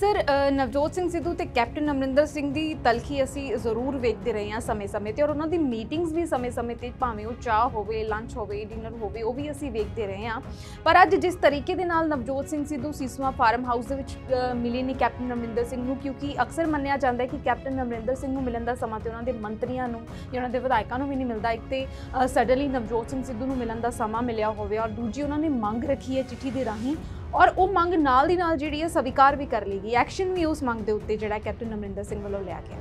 sir Navjot Singh Sidhu ਤੇ captain Amarinder Singh ਦੀ ਤਲਖੀ ਅਸੀਂ ਜ਼ਰੂਰ ਵੇਖਦੇ ਰਹੇ ਹਾਂ ਸਮੇਂ-ਸਮੇਂ ਤੇ ਔਰ ਉਹਨਾਂ ਦੀ ਮੀਟਿੰਗਸ ਵੀ ਸਮੇਂ-ਸਮੇਂ ਤੇ ਭਾਵੇਂ ਉਹ ਚਾਹ ਹੋਵੇ ਲੰਚ ਹੋਵੇ ਡਿਨਰ ਹੋਵੇ ਉਹ ਵੀ ਅਸੀਂ ਵੇਖਦੇ ਰਹੇ ਹਾਂ ਪਰ ਅੱਜ ਜਿਸ ਤਰੀਕੇ ਦੇ ਨਾਲ ਨਵਜੋਤ ਸਿੰਘ ਸਿੱਧੂ ਸੀਸਵਾ ਫਾਰਮ ਹਾਊਸ ਦੇ ਵਿੱਚ ਮਿਲੇ ਨਹੀਂ ਕੈਪਟਨ ਅਮਰਿੰਦਰ ਸਿੰਘ ਨੂੰ ਕਿਉਂਕਿ ਅਕਸਰ ਮੰਨਿਆ ਜਾਂਦਾ ਹੈ ਕਿ ਕੈਪਟਨ ਅਮਰਿੰਦਰ ਸਿੰਘ ਨੂੰ ਮਿਲਣ ਦਾ ਸਮਾਂ ਤੇ ਉਹਨਾਂ ਦੇ ਮੰਤਰੀਆਂ ਨੂੰ ਜਾਂ ਉਹਨਾਂ ਦੇ ਵਿਧਾਇਕਾਂ ਨੂੰ ਵੀ ਨਹੀਂ ਮਿਲਦਾ ਇੱਕ ਤੇ ਸਡਨਲੀ ਨਵਜੋਤ ਸਿੰਘ ਸਿੱਧੂ ਨੂੰ ਮਿਲਣ ਦਾ ਸਮਾਂ ਮਿਲਿਆ ਹੋਵੇ ਔਰ ਦੂਜੀ ਉਹਨਾਂ ਨੇ ਮੰਗ ਰੱਖੀ ਹੈ ਚਿੱਠੀ ਦੇ ਰਾਹੀਂ ਔਰ ਉਹ ਮੰਗ ਨਾਲ ਦੀ ਨਾਲ ਜਿਹੜੀ ਹੈ ਸਵੀਕਾਰ ਵੀ ਕਰ ਲਈ ਗਈ ਐਕਸ਼ਨ ਵੀ ਉਸ ਮੰਗ ਦੇ ਉੱਤੇ ਜਿਹੜਾ ਕੈਪਟਨ ਅਮਰਿੰਦਰ ਸਿੰਘ ਵੱਲੋਂ ਲਿਆ ਗਿਆ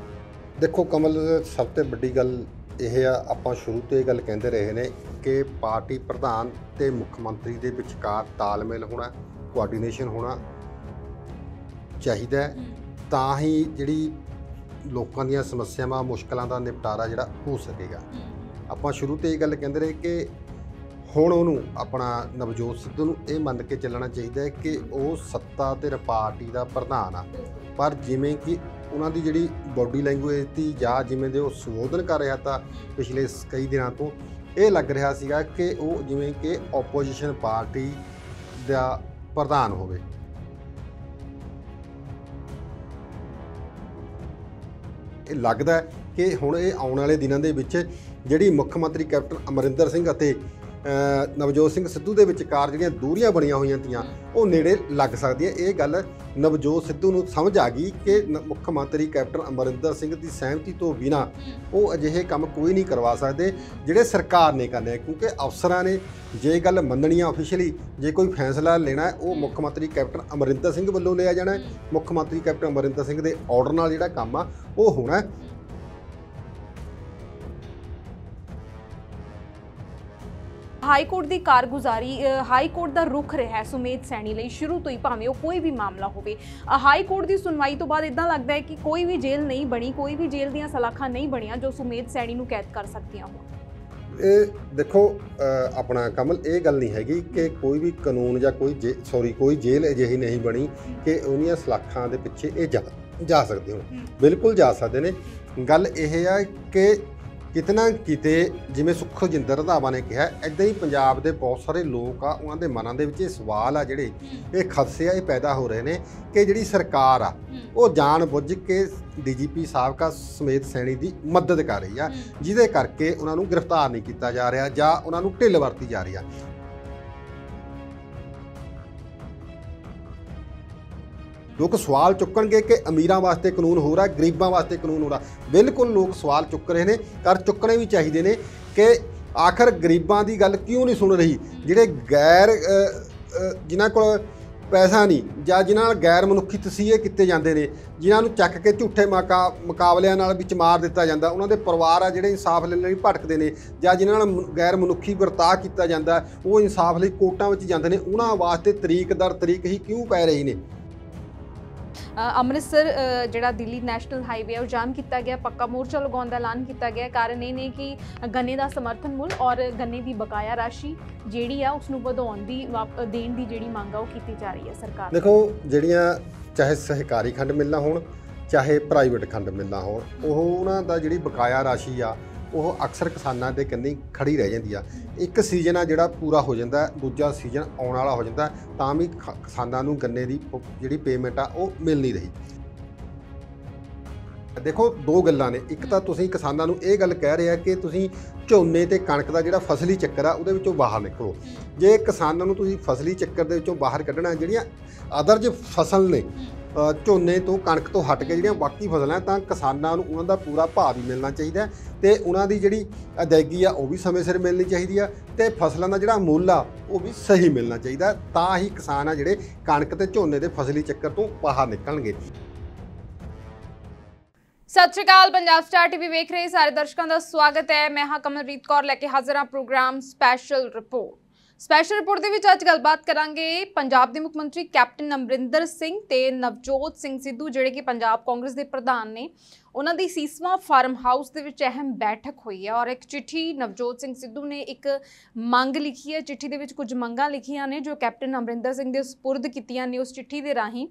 ਦੇਖੋ ਕਮਲ ਸਭ ਤੋਂ ਵੱਡੀ ਗੱਲ ਇਹ ਆ ਆਪਾਂ ਸ਼ੁਰੂ ਤੋਂ ਇਹ ਗੱਲ ਕਹਿੰਦੇ ਰਹੇ ਨੇ ਕਿ ਪਾਰਟੀ ਪ੍ਰਧਾਨ ਤੇ ਮੁੱਖ ਮੰਤਰੀ ਦੇ ਵਿਚਕਾਰ ਤਾਲਮੇਲ ਹੋਣਾ ਕੋਆਰਡੀਨੇਸ਼ਨ ਹੋਣਾ ਚਾਹੀਦਾ ਤਾਂ ਹੀ ਜਿਹੜੀ ਲੋਕਾਂ ਦੀਆਂ ਸਮੱਸਿਆਵਾਂ ਮੁਸ਼ਕਲਾਂ ਦਾ ਨਿਪਟਾਰਾ ਜਿਹੜਾ ਹੋ ਸਕੇਗਾ ਆਪਾਂ ਸ਼ੁਰੂ ਤੋਂ ਇਹ ਗੱਲ ਕਹਿੰਦੇ ਰਹੇ ਕਿ ਹੁਣ ਉਹਨੂੰ ਆਪਣਾ ਨਵਜੋਤ ਸਿੱਧੂ ਨੂੰ ਇਹ ਮੰਨ ਕੇ ਚੱਲਣਾ ਚਾਹੀਦਾ ਹੈ ਕਿ ਉਹ ਸੱਤਾ ਤੇ ਪਾਰਟੀ ਦਾ ਪ੍ਰਧਾਨ ਆ ਪਰ ਜਿਵੇਂ ਕਿ ਉਹਨਾਂ ਦੀ ਜਿਹੜੀ ਬਾਡੀ ਲੈਂਗੁਏਜ ਦੀ ਜਾਂ ਜਿਵੇਂ ਦੇ ਉਹ ਸੰਬੋਧਨ ਕਰ ਰਿਹਾ ਤਾਂ ਪਿਛਲੇ ਕਈ ਦਿਨਾਂ ਤੋਂ ਇਹ ਲੱਗ ਰਿਹਾ ਸੀਗਾ ਕਿ ਉਹ ਜਿਵੇਂ ਕਿ ਆਪੋਜੀਸ਼ਨ ਪਾਰਟੀ ਦਾ ਪ੍ਰਧਾਨ ਹੋਵੇ ਇਹ ਲੱਗਦਾ ਕਿ ਹੁਣ ਇਹ ਆਉਣ ਵਾਲੇ ਦਿਨਾਂ ਦੇ ਵਿੱਚ ਜਿਹੜੀ ਮੁੱਖ ਮੰਤਰੀ ਕੈਪਟਨ ਅਮਰਿੰਦਰ ਸਿੰਘ ਅਤੇ ਨਵਜੋਤ ਸਿੰਘ ਸਿੱਧੂ ਦੇ ਵਿਚਕਾਰ ਜਿਹੜੀਆਂ ਦੂਰੀਆਂ ਬਣੀਆਂ ਹੋਈਆਂ ਤੀਆਂ ਉਹ ਨੇੜੇ ਲੱਗ ਸਕਦੀ ਹੈ ਇਹ ਗੱਲ ਨਵਜੋਤ ਸਿੱਧੂ ਨੂੰ ਸਮਝ ਆ ਗਈ ਕਿ ਮੁੱਖ ਮੰਤਰੀ ਕੈਪਟਨ ਅਮਰਿੰਦਰ ਸਿੰਘ ਦੀ ਸਹਿਮਤੀ ਤੋਂ ਬਿਨਾ ਉਹ ਅਜਿਹੇ ਕੰਮ ਕੋਈ ਨਹੀਂ ਕਰਵਾ ਸਕਦੇ ਜਿਹੜੇ ਸਰਕਾਰ ਨੇ ਕਰਨੇ ਕਿਉਂਕਿ ਅਫਸਰਾਂ ਨੇ ਜੇ ਗੱਲ ਮੰਨਣੀ ਆ ਆਫੀਸ਼ੀਅਲੀ ਜੇ ਕੋਈ ਫੈਸਲਾ ਲੈਣਾ ਉਹ ਮੁੱਖ ਮੰਤਰੀ ਕੈਪਟਨ ਅਮਰਿੰਦਰ ਸਿੰਘ ਵੱਲੋਂ ਲਿਆ ਜਾਣਾ ਮੁੱਖ ਮੰਤਰੀ ਕੈਪਟਨ ਅਮਰਿੰਦਰ ਸਿੰਘ ਦੇ ਆਰਡਰ ਨਾਲ ਜਿਹੜਾ ਕੰਮ ਆ ਉਹ ਹੋਣਾ ਹਾਈ ਕੋਰਟ ਦੀ ਕਾਰਗੁਜ਼ਾਰੀ ਹਾਈ ਕੋਰਟ ਦਾ ਰੁਖ ਰਿਹਾ ਸੁਮੇਧ ਸੈਣੀ ਲਈ ਸ਼ੁਰੂ ਤੋਂ ਹੀ ਭਾਵੇਂ ਉਹ ਕੋਈ ਵੀ ਮਾਮਲਾ ਹੋਵੇ ਹਾਈ ਕੋਰਟ ਦੀ ਸੁਣਵਾਈ ਤੋਂ ਬਾਅਦ ਇਦਾਂ ਲੱਗਦਾ ਹੈ ਕਿ ਕੋਈ ਵੀ ਜੇਲ੍ਹ ਨਹੀਂ ਬਣੀ ਕੋਈ ਵੀ ਜੇਲ੍ਹ ਦੀਆਂ ਸਲਾਖਾਂ ਨਹੀਂ ਬਣੀਆਂ ਜੋ ਸੁਮੇਧ ਸੈਣੀ ਨੂੰ ਕੈਦ ਕਰ ਸਕਦੀਆਂ ਹੋਣ ਇਹ ਦੇਖੋ ਆਪਣਾ ਕਮਲ ਇਹ ਗੱਲ ਨਹੀਂ ਹੈਗੀ ਕਿ ਕੋਈ ਵੀ ਕਾਨੂੰਨ ਜਾਂ ਕੋਈ ਸੌਰੀ ਕੋਈ ਜੇਲ੍ਹ ਅਜਿਹੀ ਨਹੀਂ ਬਣੀ ਕਿ ਉਹਨੀਆਂ ਸਲਾਖਾਂ ਦੇ ਪਿੱਛੇ ਇਹ ਜਾ ਸਕਦੇ ਹੋ ਬਿਲਕੁਲ ਜਾ ਸਕਦੇ ਨੇ ਗੱਲ ਇਹ ਹੈ ਕਿ ਕਿਤਨਾ ਕਿਤੇ ਜਿਵੇਂ ਸੁਖਜਿੰਦਰ ਰਧਾਵਾ ਨੇ ਕਿਹਾ ਐਦਾਂ ਹੀ ਪੰਜਾਬ ਦੇ ਬਹੁਤ ਸਾਰੇ ਲੋਕ ਆ ਉਹਨਾਂ ਦੇ ਮਨਾਂ ਦੇ ਵਿੱਚ ਇਹ ਸਵਾਲ ਆ ਜਿਹੜੇ ਇਹ ਖਦਸ਼ੇ ਆ ਇਹ ਪੈਦਾ ਹੋ ਰਹੇ ਨੇ ਕਿ ਜਿਹੜੀ ਸਰਕਾਰ ਆ ਉਹ ਜਾਣ ਬੁੱਝ ਕੇ ਡੀਜੀਪੀ ਸਾਬਕਾ ਸਮੇਤ ਸੈਣੀ ਦੀ ਮਦਦ ਕਰ ਰਹੀ ਆ ਜਿਹਦੇ ਕਰਕੇ ਉਹਨਾਂ ਨੂੰ ਗ੍ਰਿਫਤਾਰ ਨਹੀਂ ਕੀਤਾ ਜਾ ਰਿਹਾ ਜਾਂ ਉਹਨਾਂ ਨੂੰ ਢਿੱਲ ਵਰਤੀ ਜਾ ਰਹੀ ਆ ਲੋਕ ਸਵਾਲ ਚੁੱਕਣਗੇ ਕਿ ਅਮੀਰਾਂ ਵਾਸਤੇ ਕਾਨੂੰਨ ਹੋ ਰਿਹਾ ਗਰੀਬਾਂ ਵਾਸਤੇ ਕਾਨੂੰਨ ਹੋ ਰਿਹਾ ਬਿਲਕੁਲ ਲੋਕ ਸਵਾਲ ਚੁੱਕ ਰਹੇ ਨੇ ਕਰ ਚੁੱਕਣੇ ਵੀ ਚਾਹੀਦੇ ਨੇ ਕਿ ਆਖਰ ਗਰੀਬਾਂ ਦੀ ਗੱਲ ਕਿਉਂ ਨਹੀਂ ਸੁਣ ਰਹੀ ਜਿਹੜੇ ਗੈਰ ਜਿਨ੍ਹਾਂ ਕੋਲ ਪੈਸਾ ਨਹੀਂ ਜਾਂ ਜਿਨ੍ਹਾਂ ਨਾਲ ਗੈਰ ਮਨੁੱਖੀ ਤਸੀਹੇ ਕੀਤੇ ਜਾਂਦੇ ਨੇ ਜਿਨ੍ਹਾਂ ਨੂੰ ਚੱਕ ਕੇ ਝੂਠੇ ਮੁਕਾਬਲਿਆਂ ਨਾਲ ਵਿੱਚ ਮਾਰ ਦਿੱਤਾ ਜਾਂਦਾ ਉਹਨਾਂ ਦੇ ਪਰਿਵਾਰ ਆ ਜਿਹੜੇ ਇਨਸਾਫ ਲੈਣ ਲਈ ਭਟਕਦੇ ਨੇ ਜਾਂ ਜਿਨ੍ਹਾਂ ਨਾਲ ਗੈਰ ਮਨੁੱਖੀ ਵਰਤਾਅ ਕੀਤਾ ਜਾਂਦਾ ਉਹ ਇਨਸਾਫ ਲਈ ਕੋਰਟਾਂ ਵਿੱਚ ਜਾਂਦੇ ਨੇ ਉਹਨਾਂ ਵਾਸਤੇ ਤਰੀਕ ਦਰ ਤਰੀਕ ਹੀ ਕਿਉਂ ਪੈ ਰਹੀ ਨੇ ਅੰਮ੍ਰਿਤਸਰ ਜਿਹੜਾ ਦਿੱਲੀ ਨੈਸ਼ਨਲ ਹਾਈਵੇ ਉਹ ਜਾਮ ਕੀਤਾ ਗਿਆ ਪੱਕਾ ਮੋਰਚਾ ਲਗਾਉਣ ਦਾ ਐਲਾਨ ਕੀਤਾ ਗਿਆ ਕਾਰਨ ਇਹ ਨੇ ਕਿ ਗੰਨੇ ਦਾ ਸਮਰਥਨ ਮੁੱਲ ਔਰ ਗੰਨੇ ਦੀ ਬਕਾਇਆ ਰਾਸ਼ੀ ਜਿਹੜੀ ਆ ਉਸ ਨੂੰ ਵਧਾਉਣ ਦੀ ਦੇਣ ਦੀ ਜਿਹੜੀ ਮੰਗ ਆ ਉਹ ਕੀਤੀ ਜਾ ਰਹੀ ਹੈ ਸਰਕਾਰ ਦੇਖੋ ਜਿਹੜੀਆਂ ਚਾਹੇ ਸਹਿਕਾਰੀ ਖੰਡ ਮਿਲਣਾ ਹੋਣ ਚਾਹੇ ਪ੍ਰਾਈਵੇਟ ਖੰਡ ਮਿਲਣਾ ਹੋਣ ਉਹ ਉਹਨਾਂ ਦਾ ਜਿਹੜੀ ਬਕਾਇਆ ਰਾਸ਼ੀ ਆ ਉਹ ਅਕਸਰ ਕਿਸਾਨਾਂ ਦੇ ਕੰਨੀ ਖੜੀ ਰਹਿ ਜਾਂਦੀ ਆ ਇੱਕ ਸੀਜ਼ਨ ਆ ਜਿਹੜਾ ਪੂਰਾ ਹੋ ਜਾਂਦਾ ਦੂਜਾ ਸੀਜ਼ਨ ਆਉਣ ਵਾਲਾ ਹੋ ਜਾਂਦਾ ਤਾਂ ਵੀ ਕਿਸਾਨਾਂ ਨੂੰ ਗੰਨੇ ਦੀ ਜਿਹੜੀ ਪੇਮੈਂਟ ਆ ਉਹ ਮਿਲ ਨਹੀਂ ਰਹੀ ਦੇਖੋ ਦੋ ਗੱਲਾਂ ਨੇ ਇੱਕ ਤਾਂ ਤੁਸੀਂ ਕਿਸਾਨਾਂ ਨੂੰ ਇਹ ਗੱਲ ਕਹਿ ਰਹੇ ਆ ਕਿ ਤੁਸੀਂ ਝੋਨੇ ਤੇ ਕਣਕ ਦਾ ਜਿਹੜਾ ਫਸਲੀ ਚੱਕਰ ਆ ਉਹਦੇ ਵਿੱਚੋਂ ਬਾਹਰ ਨਿਕਲੋ ਜੇ ਕਿਸਾਨਾਂ ਨੂੰ ਤੁਸੀਂ ਫਸਲੀ ਚੱਕਰ ਦੇ ਵਿੱਚੋਂ ਬਾਹਰ ਕੱਢਣਾ ਜਿਹੜੀਆਂ ਅਦਰ ਜੇ ਫਸਲ ਨੇ ਝੋਨੇ ਤੋਂ ਕਣਕ ਤੋਂ ਹਟ ਕੇ ਜਿਹੜੀਆਂ ਬਾਕੀ ਫਸਲਾਂ ਤਾਂ ਕਿਸਾਨਾਂ ਨੂੰ ਉਹਨਾਂ ਦਾ ਪੂਰਾ ਭਾਅ ਵੀ ਮਿਲਣਾ ਚਾਹੀਦਾ ਤੇ ਉਹਨਾਂ ਦੀ ਜਿਹੜੀ ਅਦਾਇਗੀ ਆ ਉਹ ਵੀ ਸਮੇਂ ਸਿਰ ਮਿਲਣੀ ਚਾਹੀਦੀ ਆ ਤੇ ਫਸਲਾਂ ਦਾ ਜਿਹੜਾ ਮੁੱਲ ਆ ਉਹ ਵੀ ਸਹੀ ਮਿਲਣਾ ਚਾਹੀਦਾ ਤਾਂ ਹੀ ਕਿਸਾਨ ਆ ਜਿਹੜੇ ਕਣਕ ਤੇ ਝੋਨੇ ਦੇ ਫਸਲੀ ਚੱਕਰ ਤੋਂ ਬਾਹਰ ਨਿਕਲਣਗੇ ਸਤਿ ਸ਼੍ਰੀ ਅਕਾਲ ਪੰਜਾਬ ਸਟਾਰ ਟੀਵੀ ਵੇਖ ਰਹੇ ਸਾਰੇ ਦਰਸ਼ਕਾਂ ਦਾ ਸਵਾਗਤ ਹੈ ਮੈਂ ਹਾਂ ਕਮਲਪ੍ਰੀਤ ਕੌਰ ਲੈ ਕੇ ਹਾਜ਼ਰ ਹਾਂ programme special report special report ਦੇ ਵਿੱਚ ਅੱਜ ਗੱਲਬਾਤ ਕਰਾਂਗੇ ਪੰਜਾਬ ਦੇ ਮੁੱਖ ਮੰਤਰੀ ਕੈਪਟਨ ਅਮਰਿੰਦਰ ਸਿੰਘ ਤੇ ਨਵਜੋਤ ਸਿੰਘ ਸਿੱਧੂ ਜਿਹੜੇ ਕਿ ਪੰਜਾਬ ਕਾਂਗਰਸ ਦੇ ਪ੍ਰਧਾਨ ਨੇ ਉਹਨਾਂ ਦੀ ਸੀਸਵਾ ਫਾਰਮ ਹਾਊਸ ਦੇ ਵਿੱਚ ਅਹਿਮ ਬੈਠਕ ਹੋਈ ਹੈ ਔਰ ਇੱਕ ਚਿੱਠੀ ਨਵਜੋਤ ਸਿੰਘ ਸਿੱਧੂ ਨੇ ਇੱਕ ਮੰਗ ਲਿਖੀ ਹੈ ਚਿੱਠੀ ਦੇ ਵਿੱਚ ਕੁਝ ਮੰਗਾਂ ਲਿਖੀਆਂ ਨੇ ਜੋ ਕੈਪਟਨ ਅਮਰਿੰਦਰ ਸਿੰਘ ਦੇ ਸਪੁਰਦ ਕੀਤੀਆਂ ਨੇ ਉਸ ਚਿੱਠੀ ਦੇ ਰਾਹੀਂ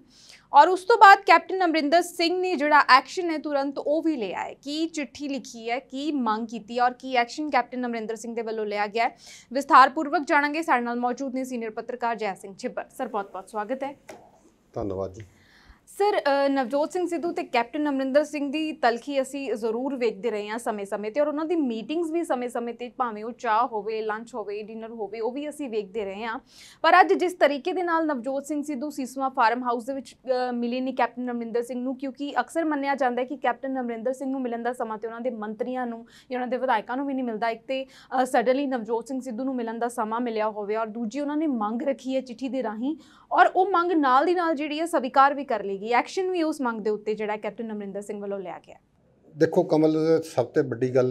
ਔਰ ਉਸ ਤੋਂ ਬਾਅਦ ਕੈਪਟਨ ਅਮਰਿੰਦਰ ਸਿੰਘ ਨੇ ਜਿਹੜਾ ਐਕਸ਼ਨ ਹੈ ਤੁਰੰਤ ਉਹ ਵੀ ਲਿਆ ਹੈ ਕੀ ਚਿੱਠੀ ਲਿਖੀ ਹੈ ਕੀ ਮੰਗ ਕੀਤੀ ਔਰ ਕੀ ਐਕਸ਼ਨ ਕੈਪਟਨ ਅਮਰਿੰਦਰ ਸਿੰਘ ਦੇ ਵੱਲੋਂ ਲਿਆ ਗਿਆ ਵਿਸਥਾਰਪੂਰਵਕ ਜਾਣਾਂਗੇ ਸਾਡੇ ਨਾਲ ਮੌਜੂਦ ਨੇ ਸੀਨੀਅਰ ਪੱਤਰਕਾਰ ਜੈ ਸਿੰਘ ਛਿੱਬਰ ਸਰ ਬਹੁਤ ਬਹੁਤ ਸਵਾਗਤ ਹੈ ਧੰਨਵਾਦ ਜੀ ਸਰ ਨਵਜੋਤ ਸਿੰਘ ਸਿੱਧੂ ਤੇ ਕੈਪਟਨ ਅਮਰਿੰਦਰ ਸਿੰਘ ਦੀ ਤਲਖੀ ਅਸੀਂ ਜ਼ਰੂਰ ਵੇਖਦੇ ਰਹੇ ਹਾਂ ਸਮੇਂ-ਸਮੇਂ ਤੇ ਔਰ ਉਹਨਾਂ ਦੀ ਮੀਟਿੰਗਸ ਵੀ ਸਮੇਂ-ਸਮੇਂ ਤੇ ਭਾਵੇਂ ਉਹ ਚਾਹ ਹੋਵੇ ਲੰਚ ਹੋਵੇ ਡਿਨਰ ਹੋਵੇ ਉਹ ਵੀ ਅਸੀਂ ਵੇਖਦੇ ਰਹੇ ਹਾਂ ਪਰ ਅੱਜ ਜਿਸ ਤਰੀਕੇ ਦੇ ਨਾਲ ਨਵਜੋਤ ਸਿੰਘ ਸਿੱਧੂ ਸੀਸਵਾ ਫਾਰਮ ਹਾਊਸ ਦੇ ਵਿੱਚ ਮਿਲੇ ਨਹੀਂ ਕੈਪਟਨ ਅਮਰਿੰਦਰ ਸਿੰਘ ਨੂੰ ਕਿਉਂਕਿ ਅਕਸਰ ਮੰਨਿਆ ਜਾਂਦਾ ਹੈ ਕਿ ਕੈਪਟਨ ਅਮਰਿੰਦਰ ਸਿੰਘ ਨੂੰ ਮਿਲਣ ਦਾ ਸਮਾਂ ਤੇ ਉਹਨਾਂ ਦੇ ਮੰਤਰੀਆਂ ਨੂੰ ਜਾਂ ਉਹਨਾਂ ਦੇ ਵਿਧਾਇਕਾਂ ਨੂੰ ਵੀ ਨਹੀਂ ਮਿਲਦਾ ਇੱਕ ਤੇ ਸਡਨਲੀ ਨਵਜੋਤ ਸਿੰਘ ਸਿੱਧੂ ਨੂੰ ਮਿਲਣ ਦਾ ਸਮਾਂ ਮਿਲਿਆ ਹੋਵੇ ਔਰ ਦੂਜੀ ਉਹਨਾਂ ਨੇ ਮੰਗ ਰੱਖੀ ਹੈ ਚਿੱਠੀ ਦੇ ਰਾਹੀਂ ਔਰ ਉਹ ਮੰਗ ਨਾਲ ਦੀ ਨਾਲ ਜਿਹੜੀ ਹੈ ਸਵੀਕਾਰ ਵੀ ਕਰ ਲਈ ਜਾਏਗੀ ਐਕਸ਼ਨ ਵੀ ਉਸ ਮੰਗ ਦੇ ਉੱਤੇ ਜਿਹੜਾ ਕੈਪਟਨ ਅਮਰਿੰਦਰ ਸਿੰਘ ਵੱਲੋਂ ਲਿਆ ਗਿਆ ਦੇਖੋ ਕਮਲ ਸਭ ਤੋਂ ਵੱਡੀ ਗੱਲ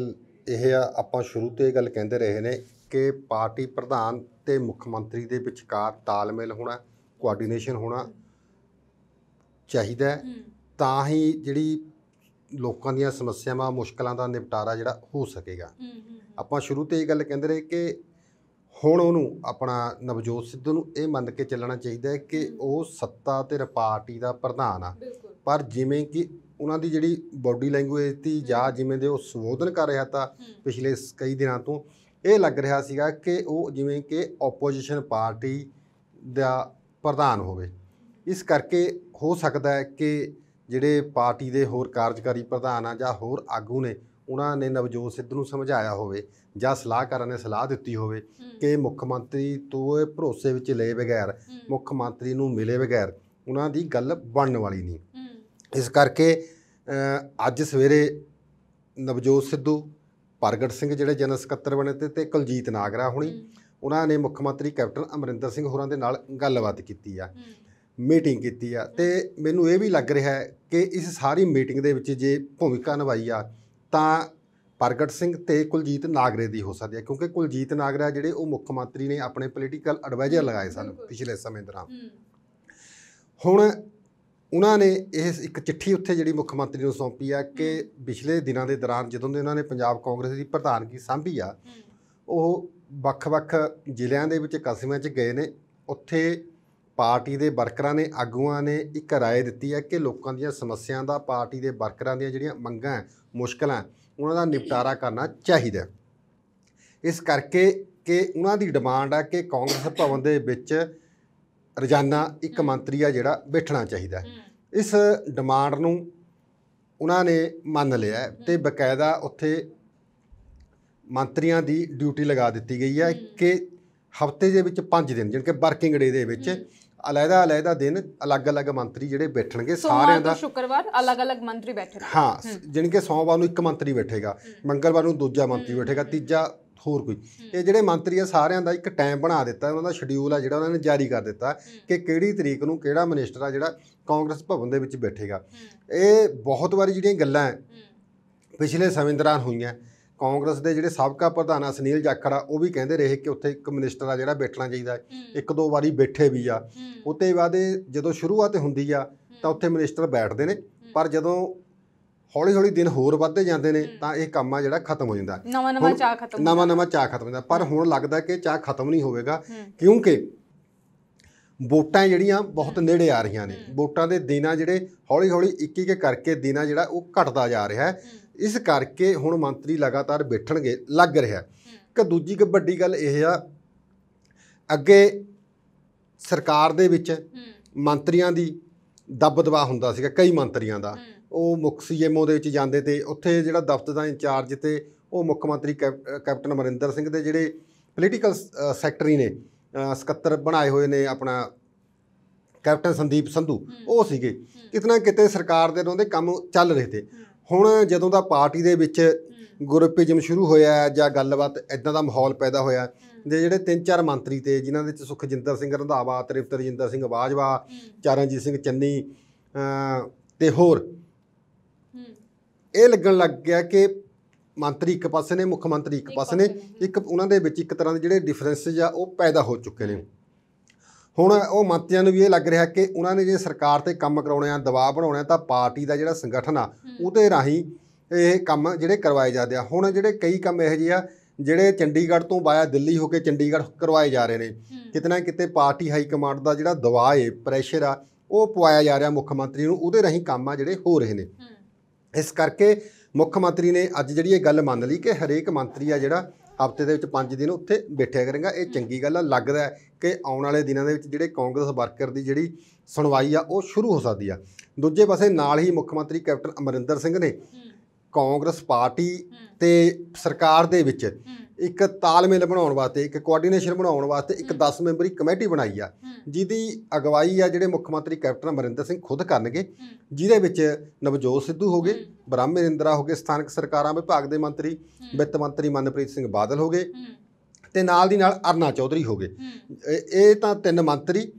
ਇਹ ਆ ਆਪਾਂ ਸ਼ੁਰੂ ਤੋਂ ਇਹ ਗੱਲ ਕਹਿੰਦੇ ਰਹੇ ਨੇ ਕਿ ਪਾਰਟੀ ਪ੍ਰਧਾਨ ਤੇ ਮੁੱਖ ਮੰਤਰੀ ਦੇ ਵਿਚਕਾਰ ਤਾਲਮੇਲ ਹੋਣਾ ਕੋਆਰਡੀਨੇਸ਼ਨ ਹੋਣਾ ਚਾਹੀਦਾ ਤਾਂ ਹੀ ਜਿਹੜੀ ਲੋਕਾਂ ਦੀਆਂ ਸਮੱਸਿਆਵਾਂ ਮੁਸ਼ਕਲਾਂ ਦਾ ਨਿਪਟਾਰਾ ਜਿਹੜਾ ਹੋ ਸਕੇਗਾ ਆਪਾਂ ਸ਼ੁਰੂ ਤੋਂ ਇਹ ਗੱਲ ਕਹਿੰਦੇ ਰਹੇ ਕਿ ਹੁਣ ਉਹਨੂੰ ਆਪਣਾ ਨਵਜੋਤ ਸਿੱਧੂ ਨੂੰ ਇਹ ਮੰਨ ਕੇ ਚੱਲਣਾ ਚਾਹੀਦਾ ਹੈ ਕਿ ਉਹ ਸੱਤਾ ਤੇ ਪਾਰਟੀ ਦਾ ਪ੍ਰਧਾਨ ਆ ਪਰ ਜਿਵੇਂ ਕਿ ਉਹਨਾਂ ਦੀ ਜਿਹੜੀ ਬਾਡੀ ਲੈਂਗੁਏਜ ਦੀ ਜਾਂ ਜਿਵੇਂ ਦੇ ਉਹ ਸੰਬੋਧਨ ਕਰ ਰਿਹਾ ਤਾਂ ਪਿਛਲੇ ਕਈ ਦਿਨਾਂ ਤੋਂ ਇਹ ਲੱਗ ਰਿਹਾ ਸੀਗਾ ਕਿ ਉਹ ਜਿਵੇਂ ਕਿ ਆਪੋਜੀਸ਼ਨ ਪਾਰਟੀ ਦਾ ਪ੍ਰਧਾਨ ਹੋਵੇ ਇਸ ਕਰਕੇ ਹੋ ਸਕਦਾ ਹੈ ਕਿ ਜਿਹੜੇ ਪਾਰਟੀ ਦੇ ਹੋਰ ਕਾਰਜਕਾਰੀ ਪ੍ਰਧਾਨ ਆ ਜਾਂ ਹੋਰ ਆਗੂ ਨੇ ਉਹਨਾਂ ਨੇ ਨਵਜੋਤ ਸਿੱਧੂ ਨੂੰ ਸਮਝਾਇਆ ਹੋਵੇ ਜਾਂ ਸਲਾਹਕਾਰਾਂ ਨੇ ਸਲਾਹ ਦਿੱਤੀ ਹੋਵੇ ਕਿ ਮੁੱਖ ਮੰਤਰੀ ਤੋਂ ਇਹ ਭਰੋਸੇ ਵਿੱਚ ਲਏ ਬਗੈਰ ਮੁੱਖ ਮੰਤਰੀ ਨੂੰ ਮਿਲੇ ਬਗੈਰ ਉਹਨਾਂ ਦੀ ਗੱਲ ਬਣਨ ਵਾਲੀ ਨਹੀਂ ਇਸ ਕਰਕੇ ਅੱਜ ਸਵੇਰੇ ਨਵਜੋਤ ਸਿੱਧੂ ਪ੍ਰਗਟ ਸਿੰਘ ਜਿਹੜੇ ਜਨਰਲ ਸਕੱਤਰ ਬਣੇ ਤੇ ਤੇ ਕੁਲਜੀਤ ਨਾਗਰਾ ਹੁਣੀ ਉਹਨਾਂ ਨੇ ਮੁੱਖ ਮੰਤਰੀ ਕੈਪਟਨ ਅਮਰਿੰਦਰ ਸਿੰਘ ਹੋਰਾਂ ਦੇ ਨਾਲ ਗੱਲਬਾਤ ਕੀਤੀ ਆ ਮੀਟਿੰਗ ਕੀਤੀ ਆ ਤੇ ਮੈਨੂੰ ਇਹ ਵੀ ਲੱਗ ਰਿਹਾ ਹੈ ਕਿ ਇਸ ਸਾਰੀ ਮੀਟਿੰਗ ਦੇ ਵਿੱਚ ਜੇ ਭੂਮਿਕਾ ਨਿਭਾਈ ਆ ਤਾਂ ਪ੍ਰਗਟ ਸਿੰਘ ਤੇ ਕੁਲਜੀਤ ਨਾਗਰੇ ਦੀ ਹੋ ਸਕਦੀ ਹੈ ਕਿਉਂਕਿ ਕੁਲਜੀਤ ਨਾਗਰਾ ਜਿਹੜੇ ਉਹ ਮੁੱਖ ਮੰਤਰੀ ਨੇ ਆਪਣੇ ਪੋਲੀਟੀਕਲ ਐਡਵਾਈਜ਼ਰ ਲਗਾਏ ਸਨ ਪਿਛਲੇ ਸਮੇਂ ਦੌਰਾਨ ਹੁਣ ਉਹਨਾਂ ਨੇ ਇਹ ਇੱਕ ਚਿੱਠੀ ਉੱਥੇ ਜਿਹੜੀ ਮੁੱਖ ਮੰਤਰੀ ਨੂੰ ਸੌਂਪੀ ਆ ਕਿ ਪਿਛਲੇ ਦਿਨਾਂ ਦੇ ਦੌਰਾਨ ਜਦੋਂ ਦੇ ਉਹਨਾਂ ਨੇ ਪੰਜਾਬ ਕਾਂਗਰਸ ਦੀ ਪ੍ਰਧਾਨਗੀ ਸੰਭੀ ਆ ਉਹ ਵੱਖ-ਵੱਖ ਜ਼ਿਲ੍ਹਿਆਂ ਦੇ ਵਿੱਚ ਕਸਬਿਆਂ 'ਚ ਗਏ ਨੇ ਉੱਥੇ ਪਾਰਟੀ ਦੇ ਵਰਕਰਾਂ ਨੇ ਆਗੂਆਂ ਨੇ ਇੱਕ رائے ਦਿੱਤੀ ਹੈ ਕਿ ਲੋਕਾਂ ਦੀਆਂ ਸਮੱਸਿਆਵਾਂ ਦਾ ਪਾਰਟੀ ਦੇ ਵਰਕਰਾਂ ਦੀਆਂ ਜਿਹੜੀਆਂ ਮੰਗਾਂ ਮੁਸ਼ਕਲਾਂ ਉਹਨਾਂ ਦਾ ਨਿਪਟਾਰਾ ਕਰਨਾ ਚਾਹੀਦਾ ਇਸ ਕਰਕੇ ਕਿ ਉਹਨਾਂ ਦੀ ਡਿਮਾਂਡ ਹੈ ਕਿ ਕਾਂਗਰਸ ਭਵਨ ਦੇ ਵਿੱਚ ਰਜਾਨਾ ਇੱਕ ਮੰਤਰੀ ਆ ਜਿਹੜਾ ਬੈਠਣਾ ਚਾਹੀਦਾ ਇਸ ਡਿਮਾਂਡ ਨੂੰ ਉਹਨਾਂ ਨੇ ਮੰਨ ਲਿਆ ਤੇ ਬਕਾਇਦਾ ਉੱਥੇ ਮੰਤਰੀਆਂ ਦੀ ਡਿਊਟੀ ਲਗਾ ਦਿੱਤੀ ਗਈ ਹੈ ਕਿ ਹਫਤੇ ਦੇ ਵਿੱਚ 5 ਦਿਨ ਜਿਵੇਂ ਕਿ ਵਰਕਿੰਗ ਡੇ ਦੇ ਵਿੱਚ ਅਲੱਗਾ ਅਲੱਗਾ ਦਿਨ ਅਲੱਗ-ਅਲੱਗ ਮੰਤਰੀ ਜਿਹੜੇ ਬੈਠਣਗੇ ਸਾਰਿਆਂ ਦਾ ਸ਼ੁੱਕਰਵਾਰ ਅਲੱਗ-ਅਲੱਗ ਮੰਤਰੀ ਬੈਠਣਗੇ ਹਾਂ ਜਿਨ ਕਿ ਸੋਮਵਾਰ ਨੂੰ ਇੱਕ ਮੰਤਰੀ ਬੈਠੇਗਾ ਮੰਗਲਵਾਰ ਨੂੰ ਦੂਜਾ ਮੰਤਰੀ ਬੈਠੇਗਾ ਤੀਜਾ ਹੋਰ ਕੋਈ ਇਹ ਜਿਹੜੇ ਮੰਤਰੀ ਆ ਸਾਰਿਆਂ ਦਾ ਇੱਕ ਟਾਈਮ ਬਣਾ ਦਿੱਤਾ ਉਹਨਾਂ ਦਾ ਸ਼ਡਿਊਲ ਆ ਜਿਹੜਾ ਉਹਨਾਂ ਨੇ ਜਾਰੀ ਕਰ ਦਿੱਤਾ ਕਿ ਕਿਹੜੀ ਤਰੀਕ ਨੂੰ ਕਿਹੜਾ ਮਿਨਿਸਟਰ ਆ ਜਿਹੜਾ ਕਾਂਗਰਸ ਭਵਨ ਦੇ ਵਿੱਚ ਬੈਠੇਗਾ ਇਹ ਬਹੁਤ ਵਾਰੀ ਜਿਹੜੀਆਂ ਗੱਲਾਂ ਪਿਛਲੇ ਸਮੇਂ ਦੌਰਾਨ ਹੋਈਆਂ ਕਾਂਗਰਸ ਦੇ ਜਿਹੜੇ ਸਾਬਕਾ ਪ੍ਰਧਾਨ ਆ ਸੁਨੀਲ ਜਾਖੜ ਆ ਉਹ ਵੀ ਕਹਿੰਦੇ ਰਹੇ ਕਿ ਉੱਥੇ ਇੱਕ ਮਿਨਿਸਟਰ ਆ ਜਿਹੜਾ ਬੈਠਣਾ ਚਾਹੀਦਾ ਇੱਕ ਦੋ ਵਾਰੀ ਬੈਠੇ ਵੀ ਆ ਉੱਤੇ ਬਾਅਦ ਜਦੋਂ ਸ਼ੁਰੂਆਤ ਹੁੰਦੀ ਆ ਤਾਂ ਉੱਥੇ ਮਿਨਿਸਟਰ ਬੈਠਦੇ ਨੇ ਪਰ ਜਦੋਂ ਹੌਲੀ ਹੌਲੀ ਦਿਨ ਹੋਰ ਵੱਧਦੇ ਜਾਂਦੇ ਨੇ ਤਾਂ ਇਹ ਕੰਮ ਆ ਜਿਹੜਾ ਖਤਮ ਹੋ ਜਾਂਦਾ ਨਵਾਂ ਨਵਾਂ ਚਾਹ ਖਤਮ ਨਵਾਂ ਨਵਾਂ ਚਾਹ ਖਤਮ ਹੁੰਦਾ ਪਰ ਹੁਣ ਲੱਗਦਾ ਕਿ ਚਾਹ ਖਤਮ ਨਹੀਂ ਹੋਵੇਗਾ ਕਿਉਂਕਿ ਵੋਟਾਂ ਜਿਹੜੀਆਂ ਬਹੁਤ ਨੇੜੇ ਆ ਰਹੀਆਂ ਨੇ ਵੋਟਾਂ ਦੇ ਦਿਨਾਂ ਜਿਹੜੇ ਹੌਲੀ ਹੌਲੀ ਇੱਕ ਇੱਕ ਕਰਕੇ ਦਿਨਾਂ ਜਿਹੜਾ ਉਹ ਘਟਦਾ ਜਾ ਰਿਹਾ ਹੈ ਇਸ ਕਰਕੇ ਹੁਣ ਮੰਤਰੀ ਲਗਾਤਾਰ ਬੈਠਣਗੇ ਲੱਗ ਰਿਹਾ ਕਿ ਦੂਜੀ ਵੱਡੀ ਗੱਲ ਇਹ ਆ ਅੱਗੇ ਸਰਕਾਰ ਦੇ ਵਿੱਚ ਮੰਤਰੀਆਂ ਦੀ ਦਬਦਬਾ ਹੁੰਦਾ ਸੀਗਾ ਕਈ ਮੰਤਰੀਆਂ ਦਾ ਉਹ ਮੁੱਖ ਸੀਐਮਓ ਦੇ ਵਿੱਚ ਜਾਂਦੇ ਤੇ ਉੱਥੇ ਜਿਹੜਾ ਦਫ਼ਤਰ ਦਾ ਇੰਚਾਰਜ ਤੇ ਉਹ ਮੁੱਖ ਮੰਤਰੀ ਕੈਪਟਨ ਅਮਰਿੰਦਰ ਸਿੰਘ ਦੇ ਜਿਹੜੇ ਪੋਲੀਟੀਕਲ ਸੈਕਟਰੀ ਨੇ ਸਕੱਤਰ ਬਣਾਏ ਹੋਏ ਨੇ ਆਪਣਾ ਕੈਪਟਨ ਸੰਦੀਪ ਸੰਧੂ ਉਹ ਸੀਗੇ ਕਿਤਨਾ ਕਿਤੇ ਸਰਕਾਰ ਦੇ ਦੋਂਦੇ ਕੰਮ ਚੱਲ ਰਹੇ ਤੇ ਹੁਣ ਜਦੋਂ ਦਾ ਪਾਰਟੀ ਦੇ ਵਿੱਚ ਗੁਰਪਿਜਮ ਸ਼ੁਰੂ ਹੋਇਆ ਜਾਂ ਗੱਲਬਾਤ ਇਦਾਂ ਦਾ ਮਾਹੌਲ ਪੈਦਾ ਹੋਇਆ ਦੇ ਜਿਹੜੇ ਤਿੰਨ ਚਾਰ ਮੰਤਰੀ ਤੇ ਜਿਨ੍ਹਾਂ ਦੇ ਵਿੱਚ ਸੁਖਜਿੰਦਰ ਸਿੰਘ ਰੰਧਾਵਾ ਤ੍ਰਿਪਤ ਰਜਿੰਦਰ ਸਿੰਘ ਬਾਜਵਾ ਚਰਨਜੀਤ ਸਿੰਘ ਚੰਨੀ ਤੇ ਹੋਰ ਇਹ ਲੱਗਣ ਲੱਗ ਗਿਆ ਕਿ ਮੰਤਰੀ ਇੱਕ ਪਾਸੇ ਨੇ ਮੁੱਖ ਮੰਤਰੀ ਇੱਕ ਪਾਸੇ ਨੇ ਇੱਕ ਉਹਨਾਂ ਦੇ ਵਿੱਚ ਇੱਕ ਤਰ੍ਹਾਂ ਦੇ ਜਿਹੜੇ ਡਿਫਰੈਂਸ ਆ ਉਹ ਪੈਦਾ ਹੋ ਚੁੱਕੇ ਨੇ ਹੁਣ ਉਹ ਮੰਤਰੀਆਂ ਨੂੰ ਵੀ ਇਹ ਲੱਗ ਰਿਹਾ ਕਿ ਉਹਨਾਂ ਨੇ ਜੇ ਸਰਕਾਰ ਤੇ ਕੰਮ ਕਰਾਉਣੇ ਆ ਦਬਾਅ ਬਣਾਉਣੇ ਆ ਤਾਂ ਪਾਰਟੀ ਦਾ ਜਿਹੜਾ ਸੰਗਠਨ ਆ ਉਹਦੇ ਰਾਹੀਂ ਇਹ ਕੰਮ ਜਿਹੜੇ ਕਰਵਾਏ ਜਾਂਦੇ ਆ ਹੁਣ ਜਿਹੜੇ ਕਈ ਕੰਮ ਇਹੋ ਜਿਹੇ ਆ ਜਿਹੜੇ ਚੰਡੀਗੜ੍ਹ ਤੋਂ ਬਾਇਆ ਦਿੱਲੀ ਹੋ ਕੇ ਚੰਡੀਗੜ੍ਹ ਕਰਵਾਏ ਜਾ ਰਹੇ ਨੇ ਕਿਤਨਾ ਕਿਤੇ ਪਾਰਟੀ ਹਾਈ ਕਮਾਂਡ ਦਾ ਜਿਹੜਾ ਦਬਾਅ ਏ ਪ੍ਰੈਸ਼ਰ ਆ ਉਹ ਪਵਾਇਆ ਜਾ ਰਿਹਾ ਮੁੱਖ ਮੰਤਰੀ ਨੂੰ ਉਹਦੇ ਰਾਹੀਂ ਕੰਮ ਆ ਜਿਹੜੇ ਹੋ ਰਹੇ ਨੇ ਇਸ ਕਰਕੇ ਮੁੱਖ ਮੰਤਰੀ ਨੇ ਅੱਜ ਜਿਹੜੀ ਇਹ ਗੱਲ ਮੰਨ ਲਈ ਕਿ ਹਰੇਕ ਮੰਤਰੀ ਆ ਜਿਹੜਾ ਹਫਤੇ ਦੇ ਵਿੱਚ 5 ਦਿਨ ਉੱਥੇ ਬੈਠਿਆ ਕਰੇਗਾ ਇਹ ਚੰਗੀ ਗੱਲ ਆ ਲੱਗਦਾ ਕਿ ਆਉਣ ਵਾਲੇ ਦਿਨਾਂ ਦੇ ਵਿੱਚ ਜਿਹੜੇ ਕਾਂਗਰਸ ਵਰਕਰ ਦੀ ਜਿਹੜੀ ਸੁਣਵਾਈ ਆ ਉਹ ਸ਼ੁਰੂ ਹੋ ਸਕਦੀ ਆ ਦੂਜੇ ਪਾਸੇ ਨਾਲ ਹੀ ਮੁੱਖ ਮੰਤਰੀ ਕੈਪਟਨ ਅਮਰਿੰਦਰ ਸਿੰਘ ਨੇ ਕਾਂਗਰਸ ਪਾਰਟੀ ਤੇ ਸਰਕਾਰ ਦੇ ਵਿੱਚ ਇੱਕ ਤਾਲਮੇਲ ਬਣਾਉਣ ਵਾਸਤੇ ਇੱਕ ਕੋਆਰਡੀਨੇਸ਼ਨ ਬਣਾਉਣ ਵਾਸਤੇ ਇੱਕ 10 ਮੈਂਬਰੀ ਕਮੇਟੀ ਬਣਾਈ ਆ ਜਿਹਦੀ ਅਗਵਾਈ ਆ ਜਿਹੜੇ ਮੁੱਖ ਮੰਤਰੀ ਕੈਪਟਨ ਅਮਰਿੰਦਰ ਸਿੰਘ ਖੁਦ ਕਰਨਗੇ ਜਿਹਦੇ ਵਿੱਚ ਨਵਜੋਤ ਸਿੱਧੂ ਹੋਗੇ ਬ੍ਰਹਮ ਹੋਗੇ ਸਥਾਨਕ ਸਰਕਾਰਾਂ ਵਿਭਾਗ ਦੇ ਮੰਤਰੀ ਵਿੱਤ ਮੰਤਰੀ ਮਨਪ੍ਰੀਤ ਸਿੰਘ ਬਾਦਲ ਹੋਗੇ ਤੇ ਨਾਲ ਦੀ ਨਾਲ ਅਰਨਾ ਚੌਧਰੀ ਹੋਗੇ ਇਹ ਤਾਂ ਤਿੰਨ ਮੰਤਰੀ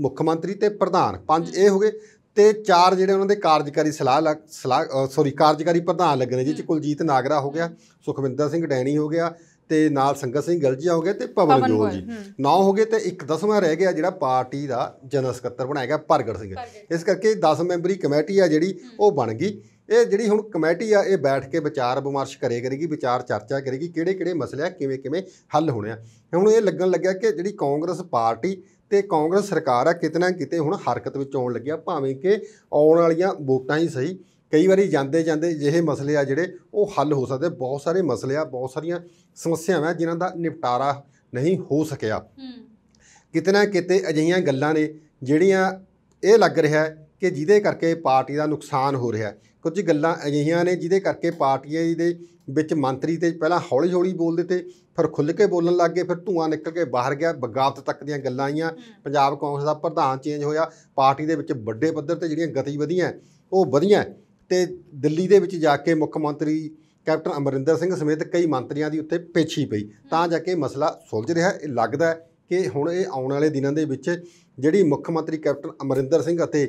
ਮੁੱਖ ਮੰਤਰੀ ਤੇ ਪ੍ਰਧਾਨ ਪੰਜ ਇਹ ਹੋਗੇ ਤੇ ਚਾਰ ਜਿਹੜੇ ਉਹਨਾਂ ਦੇ ਕਾਰਜਕਾਰੀ ਸਲਾਹ ਸਲਾਹ ਸੌਰੀ ਕਾਰਜਕਾਰੀ ਪ੍ਰਧਾਨ ਲੱਗੇ ਨੇ ਜਿਹ ਚ ਕੁਲਜੀਤ ਨਾਗਰਾ ਹੋ ਗਿਆ ਸੁਖਵਿੰਦਰ ਸਿੰਘ ਡੈਣੀ ਹੋ ਗਿਆ ਤੇ ਨਾਲ ਸੰਗਤ ਸਿੰਘ ਗਲਜੀਆ ਹੋ ਗਏ ਤੇ ਪਵਨ ਜੋਲ ਜੀ ਨੌ ਹੋ ਗਏ ਤੇ ਇੱਕ ਦਸਵਾਂ ਰਹਿ ਗਿਆ ਜਿਹੜਾ ਪਾਰਟੀ ਦਾ ਜਨਰਲ ਸਕੱਤਰ ਬਣਾਇਆ ਗਿਆ ਪ੍ਰਗਟ ਸਿੰਘ ਇਸ ਕਰਕੇ 10 ਮੈਂਬਰੀ ਕਮੇਟੀ ਆ ਜਿਹੜੀ ਉਹ ਬਣ ਗਈ ਇਹ ਜਿਹੜੀ ਹੁਣ ਕਮੇਟੀ ਆ ਇਹ ਬੈਠ ਕੇ ਵਿਚਾਰ ਵਿਮਰਸ਼ ਕਰੇ ਕਰੇਗੀ ਵਿਚਾਰ ਚਰਚਾ ਕਰੇਗੀ ਕਿਹੜੇ ਕਿਹੜੇ ਮਸਲੇ ਆ ਕਿਵੇਂ ਕਿਵੇਂ ਹੱਲ ਹੋਣੇ ਆ ਹੁਣ ਇਹ ਲੱਗਣ ਲੱਗਿਆ ਕਿ ਜਿਹੜੀ ਕਾਂਗਰਸ ਪਾਰਟੀ ਤੇ ਕਾਂਗਰਸ ਸਰਕਾਰ ਆ ਕਿਤਨਾ ਕਿਤੇ ਹੁਣ ਹਰਕਤ ਵਿੱਚ ਆਉਣ ਲੱਗਿਆ ਭਾਵੇਂ ਕਿ ਆਉਣ ਵਾਲੀਆਂ ਵੋਟਾਂ ਹੀ ਸਹੀ ਕਈ ਵਾਰੀ ਜਾਂਦੇ ਜਾਂਦੇ ਜਿਹੇ ਮਸਲੇ ਆ ਜਿਹੜੇ ਉਹ ਹੱਲ ਹੋ ਸਕਦੇ ਬਹੁਤ ਸਾਰੇ ਮਸਲੇ ਆ ਬਹੁਤ ਸਾਰੀਆਂ ਸਮੱਸਿਆਵਾਂ ਜਿਨ੍ਹਾਂ ਦਾ ਨਿਪਟਾਰਾ ਨਹੀਂ ਹੋ ਸਕਿਆ ਹੂੰ ਕਿਤਨਾ ਕਿਤੇ ਅਜਿਹੀਆਂ ਗੱਲਾਂ ਨੇ ਜਿਹੜੀਆਂ ਇਹ ਲੱਗ ਰਿਹਾ ਕਿ ਜਿਹਦੇ ਕਰਕੇ ਪਾਰਟੀ ਦਾ ਨੁਕਸਾਨ ਹੋ ਰਿਹਾ ਕੁਝ ਗੱਲਾਂ ਅਜਿਹੀਆਂ ਨੇ ਜਿਹਦੇ ਕਰਕੇ ਪਾਰਟੀਆਂ ਦੇ ਵਿੱਚ ਮੰਤਰੀ ਤੇ ਪਹਿਲਾਂ ਹੌਲੀ-ਹੌਲੀ ਬੋਲਦੇ ਤੇ ਫਿਰ ਖੁੱਲ੍ਹ ਕੇ ਬੋਲਣ ਲੱਗ ਗਏ ਫਿਰ ਧੂਆਂ ਨਿਕਲ ਕੇ ਬਾਹਰ ਗਿਆ ਬਗਾਵਤ ਤੱਕ ਦੀਆਂ ਗੱਲਾਂ ਆਈਆਂ ਪੰਜਾਬ ਕਾਂਗਰਸ ਦਾ ਪ੍ਰਧਾਨ ਚੇਂਜ ਹੋਇਆ ਪਾਰਟੀ ਦੇ ਵਿੱਚ ਵੱਡੇ ਪੱਧਰ ਤੇ ਜਿਹੜੀਆਂ ਗਤੀਵਿਧੀਆਂ ਉਹ ਵਧੀਆਂ ਤੇ ਦਿੱਲੀ ਦੇ ਵਿੱਚ ਜਾ ਕੇ ਮੁੱਖ ਮੰਤਰੀ ਕੈਪਟਨ ਅਮਰਿੰਦਰ ਸਿੰਘ ਸਮੇਤ ਕਈ ਮੰਤਰੀਆਂ ਦੀ ਉੱਤੇ ਪੇਛੀ ਪਈ ਤਾਂ ਜਾ ਕੇ ਮਸਲਾ ਸੁਲਝ ਰਿਹਾ ਹੈ ਲੱਗਦਾ ਕਿ ਹੁਣ ਇਹ ਆਉਣ ਵਾਲੇ ਦਿਨਾਂ ਦੇ ਵਿੱਚ ਜਿਹੜੀ ਮੁੱਖ ਮੰਤਰੀ ਕੈਪਟਨ ਅਮਰਿੰਦਰ ਸਿੰਘ ਅਤੇ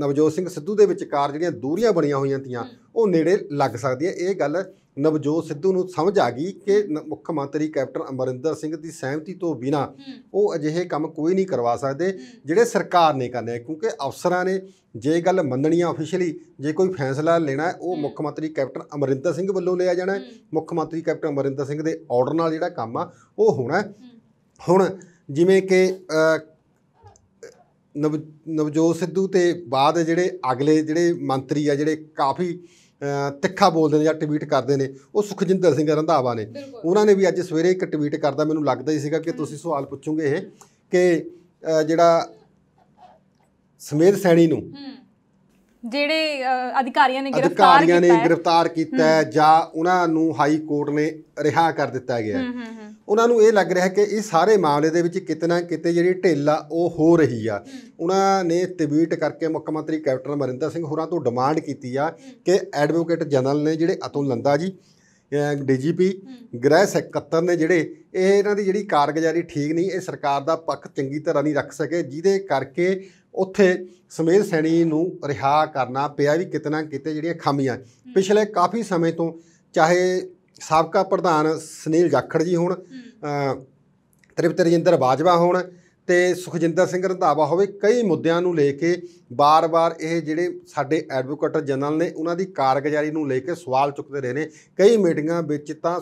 ਨਵਜੋਤ ਸਿੰਘ ਸਿੱਧੂ ਦੇ ਵਿਚਕਾਰ ਜਿਹੜੀਆਂ ਦੂਰੀਆਂ ਬਣੀਆਂ ਹੋਈਆਂ ਤੀਆਂ ਉਹ ਨੇੜੇ ਲੱਗ ਸਕਦੀ ਹੈ ਇਹ ਗੱਲ ਨਵਜੋਤ ਸਿੱਧੂ ਨੂੰ ਸਮਝ ਆ ਗਈ ਕਿ ਮੁੱਖ ਮੰਤਰੀ ਕੈਪਟਨ ਅਮਰਿੰਦਰ ਸਿੰਘ ਦੀ ਸਹਿਮਤੀ ਤੋਂ ਬਿਨਾ ਉਹ ਅਜਿਹੇ ਕੰਮ ਕੋਈ ਨਹੀਂ ਕਰਵਾ ਸਕਦੇ ਜਿਹੜੇ ਸਰਕਾਰ ਨੇ ਕਰਨੇ ਕਿਉਂਕਿ ਅਫਸਰਾਂ ਨੇ ਜੇ ਗੱਲ ਮੰਨਣੀ ਆ ਅਫੀਸ਼ੀਅਲੀ ਜੇ ਕੋਈ ਫੈਸਲਾ ਲੈਣਾ ਉਹ ਮੁੱਖ ਮੰਤਰੀ ਕੈਪਟਨ ਅਮਰਿੰਦਰ ਸਿੰਘ ਵੱਲੋਂ ਲਿਆ ਜਾਣਾ ਹੈ ਮੁੱਖ ਮੰਤਰੀ ਕੈਪਟਨ ਅਮਰਿੰਦਰ ਸਿੰਘ ਦੇ ਆਰਡਰ ਨਾਲ ਜਿਹੜਾ ਕੰਮ ਆ ਉਹ ਹੋਣਾ ਹੁਣ ਜਿਵੇਂ ਕਿ ਨਵਜੋਤ ਸਿੱਧੂ ਤੇ ਬਾਅਦ ਜਿਹੜੇ ਅਗਲੇ ਜਿਹੜੇ ਮੰਤਰੀ ਆ ਜਿਹੜੇ ਕਾਫੀ ਤਿੱਖਾ ਬੋਲਦੇ ਨੇ ਜਾਂ ਟਵੀਟ ਕਰਦੇ ਨੇ ਉਹ ਸੁਖਜਿੰਦਰ ਸਿੰਘ ਰੰਧਾਵਾ ਨੇ ਉਹਨਾਂ ਨੇ ਵੀ ਅੱਜ ਸਵੇਰੇ ਇੱਕ ਟਵੀਟ ਕਰਦਾ ਮੈਨੂੰ ਲੱਗਦਾ ਹੀ ਸੀਗਾ ਕਿ ਤੁਸੀਂ ਸਵਾਲ ਪੁੱਛੋਗੇ ਇਹ ਕਿ ਜਿਹੜਾ ਸਮੇਤ ਸੈਣੀ ਨੂੰ ਜਿਹੜੇ ਅਧਿਕਾਰੀਆਂ ਨੇ ਗ੍ਰਿਫਤਾਰ ਕੀਤਾ ਹੈ ਅਧਿਕਾਰੀਆਂ ਨੇ ਗ੍ਰਿਫਤਾਰ ਕੀਤਾ ਜਾਂ ਉਹਨਾਂ ਨੂੰ ਹਾਈ ਕੋਰਟ ਨੇ ਰਿਹਾ ਕਰ ਦਿੱਤਾ ਗਿਆ ਉਹਨਾਂ ਨੂੰ ਇਹ ਲੱਗ ਰਿਹਾ ਕਿ ਇਹ ਸਾਰੇ ਮਾਮਲੇ ਦੇ ਵਿੱਚ ਕਿਤਨਾ ਕਿਤੇ ਜਿਹੜੀ ਢਿੱਲ ਆ ਉਹ ਹੋ ਰਹੀ ਆ ਉਹਨਾਂ ਨੇ ਤਵੀਟ ਕਰਕੇ ਮੁੱਖ ਮੰਤਰੀ ਕੈਪਟਨ ਮਰਿੰਦਰ ਸਿੰਘ ਹੋਰਾਂ ਤੋਂ ਡਿਮਾਂਡ ਕੀਤੀ ਆ ਕਿ ਐਡਵੋਕੇਟ ਜਨਰਲ ਨੇ ਜਿਹੜੇ ਅਤੁਲ ਲੰਦਾ ਜੀ ਡੀਜੀਪੀ ਗ੍ਰਹਿ ਸਕੱਤਰ ਨੇ ਜਿਹੜੇ ਇਹ ਇਹਨਾਂ ਦੀ ਜਿਹੜੀ ਕਾਰਗੁਜ਼ਾਰੀ ਠੀਕ ਨਹੀਂ ਇਹ ਸਰਕਾਰ ਦਾ ਪੱਖ ਚੰਗੀ ਤਰ੍ਹਾਂ ਨਹੀਂ ਰੱਖ ਸਕੇ ਜਿਹਦੇ ਕਰਕੇ ਉੱਥੇ ਸਮੇਲ ਸੈਣੀ ਨੂੰ ਰਿਹਾ ਕਰਨਾ ਪਿਆ ਵੀ ਕਿਤਨਾ ਕਿਤੇ ਜਿਹੜੀਆਂ ਖਾਮੀਆਂ ਪਿਛਲੇ ਕਾਫੀ ਸਮੇਂ ਤੋਂ ਚਾਹੇ ਸਾਬਕਾ ਪ੍ਰਧਾਨ ਸੁਨੀਲ ਜਾਖੜ ਜੀ ਹੋਣ ਤ੍ਰਿਪਤ ਰਜਿੰਦਰ ਬਾਜਵਾ ਹੋਣ ਤੇ ਸੁਖਜਿੰਦਰ ਸਿੰਘ ਰੰਧਾਵਾ ਹੋਵੇ ਕਈ ਮੁੱਦਿਆਂ ਨੂੰ ਲੈ ਕੇ ਬਾਰ-ਬਾਰ ਇਹ ਜਿਹੜੇ ਸਾਡੇ ਐਡਵੋਕੇਟ ਜਨਰਲ ਨੇ ਉਹਨਾਂ ਦੀ ਕਾਰਗੁਜ਼ਾਰੀ ਨੂੰ ਲੈ ਕੇ ਸਵਾਲ ਚੁੱਕਦੇ ਰਹੇ ਨੇ ਕਈ ਮੀਟਿੰਗਾਂ ਵਿੱਚ ਤਾਂ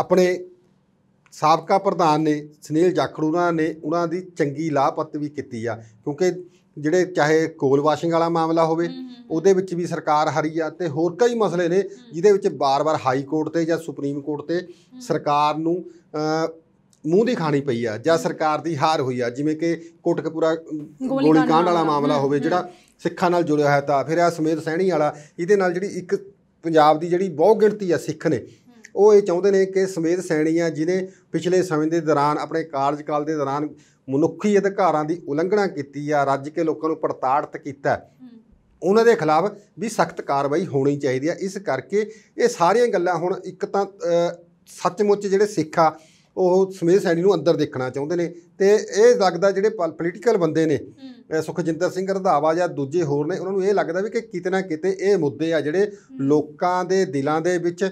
ਆਪਣੇ ਸਾਬਕਾ ਪ੍ਰਧਾਨ ਨੇ ਸੁਨੀਲ ਜਾਖੜੂਨਾ ਨੇ ਉਹਨਾਂ ਦੀ ਚੰਗੀ ਲਾਪਤ ਵੀ ਕੀਤੀ ਆ ਕਿਉਂਕਿ ਜਿਹੜੇ ਚਾਹੇ ਕੋਲ ਵਾਸ਼ਿੰਗ ਵਾਲਾ ਮਾਮਲਾ ਹੋਵੇ ਉਹਦੇ ਵਿੱਚ ਵੀ ਸਰਕਾਰ ਹਰੀ ਆ ਤੇ ਹੋਰ ਕਈ ਮਸਲੇ ਨੇ ਜਿਹਦੇ ਵਿੱਚ ਬਾਰ-ਬਾਰ ਹਾਈ ਕੋਰਟ ਤੇ ਜਾਂ ਸੁਪਰੀਮ ਕੋਰਟ ਤੇ ਸਰਕਾਰ ਨੂੰ ਮੂੰਹ ਦੀ ਖਾਣੀ ਪਈ ਆ ਜਾਂ ਸਰਕਾਰ ਦੀ ਹਾਰ ਹੋਈ ਆ ਜਿਵੇਂ ਕਿ ਕੋਟਕਪੂਰਾ ਗੋਲੀਕਾਂਡ ਵਾਲਾ ਮਾਮਲਾ ਹੋਵੇ ਜਿਹੜਾ ਸਿੱਖਾਂ ਨਾਲ ਜੁੜਿਆ ਹੋਇਆ ਤਾਂ ਫਿਰ ਆ ਸਮੇਤ ਸੈਣੀ ਵਾਲਾ ਇਹਦੇ ਨਾਲ ਜਿਹੜੀ ਇੱਕ ਪੰਜਾਬ ਦੀ ਜਿਹੜੀ ਬਹੁ ਗਿਣਤੀ ਆ ਸਿੱਖ ਨੇ ਉਹ ਇਹ ਚਾਹੁੰਦੇ ਨੇ ਕਿ ਸਮੇਤ ਸੈਣੀਆਂ ਜਿਨੇ ਪਿਛਲੇ ਸਮੇਂ ਦੇ ਦੌਰਾਨ ਆਪਣੇ ਕਾਰਜਕਾਲ ਦੇ ਦੌਰਾਨ ਮਨੁੱਖੀ ਅਧਿਕਾਰਾਂ ਦੀ ਉਲੰਘਣਾ ਕੀਤੀ ਆ ਰੱਜ ਕੇ ਲੋਕਾਂ ਨੂੰ ਪ੍ਰਤਾੜਿਤ ਕੀਤਾ ਉਹਨਾਂ ਦੇ ਖਿਲਾਫ ਵੀ ਸਖਤ ਕਾਰਵਾਈ ਹੋਣੀ ਚਾਹੀਦੀ ਆ ਇਸ ਕਰਕੇ ਇਹ ਸਾਰੀਆਂ ਗੱਲਾਂ ਹੁਣ ਇੱਕ ਤਾਂ ਸੱਚਮੁੱਚ ਜਿਹੜੇ ਸਿੱਖ ਆ ਉਹ ਸਮੇਤ ਸੈਣੀ ਨੂੰ ਅੰਦਰ ਦੇਖਣਾ ਚਾਹੁੰਦੇ ਨੇ ਤੇ ਇਹ ਲੱਗਦਾ ਜਿਹੜੇ ਪੋਲੀਟੀਕਲ ਬੰਦੇ ਨੇ ਸੁਖਜਿੰਦਰ ਸਿੰਘ ਰੰਧਾਵਾ ਜਾਂ ਦੂਜੇ ਹੋਰ ਨੇ ਉਹਨਾਂ ਨੂੰ ਇਹ ਲੱਗਦਾ ਵੀ ਕਿ ਕਿਤੇ ਨਾ ਕਿਤੇ ਇਹ ਮੁੱਦੇ ਆ ਜਿਹੜੇ ਲੋਕਾਂ ਦੇ ਦਿਲਾਂ ਦੇ ਵਿੱਚ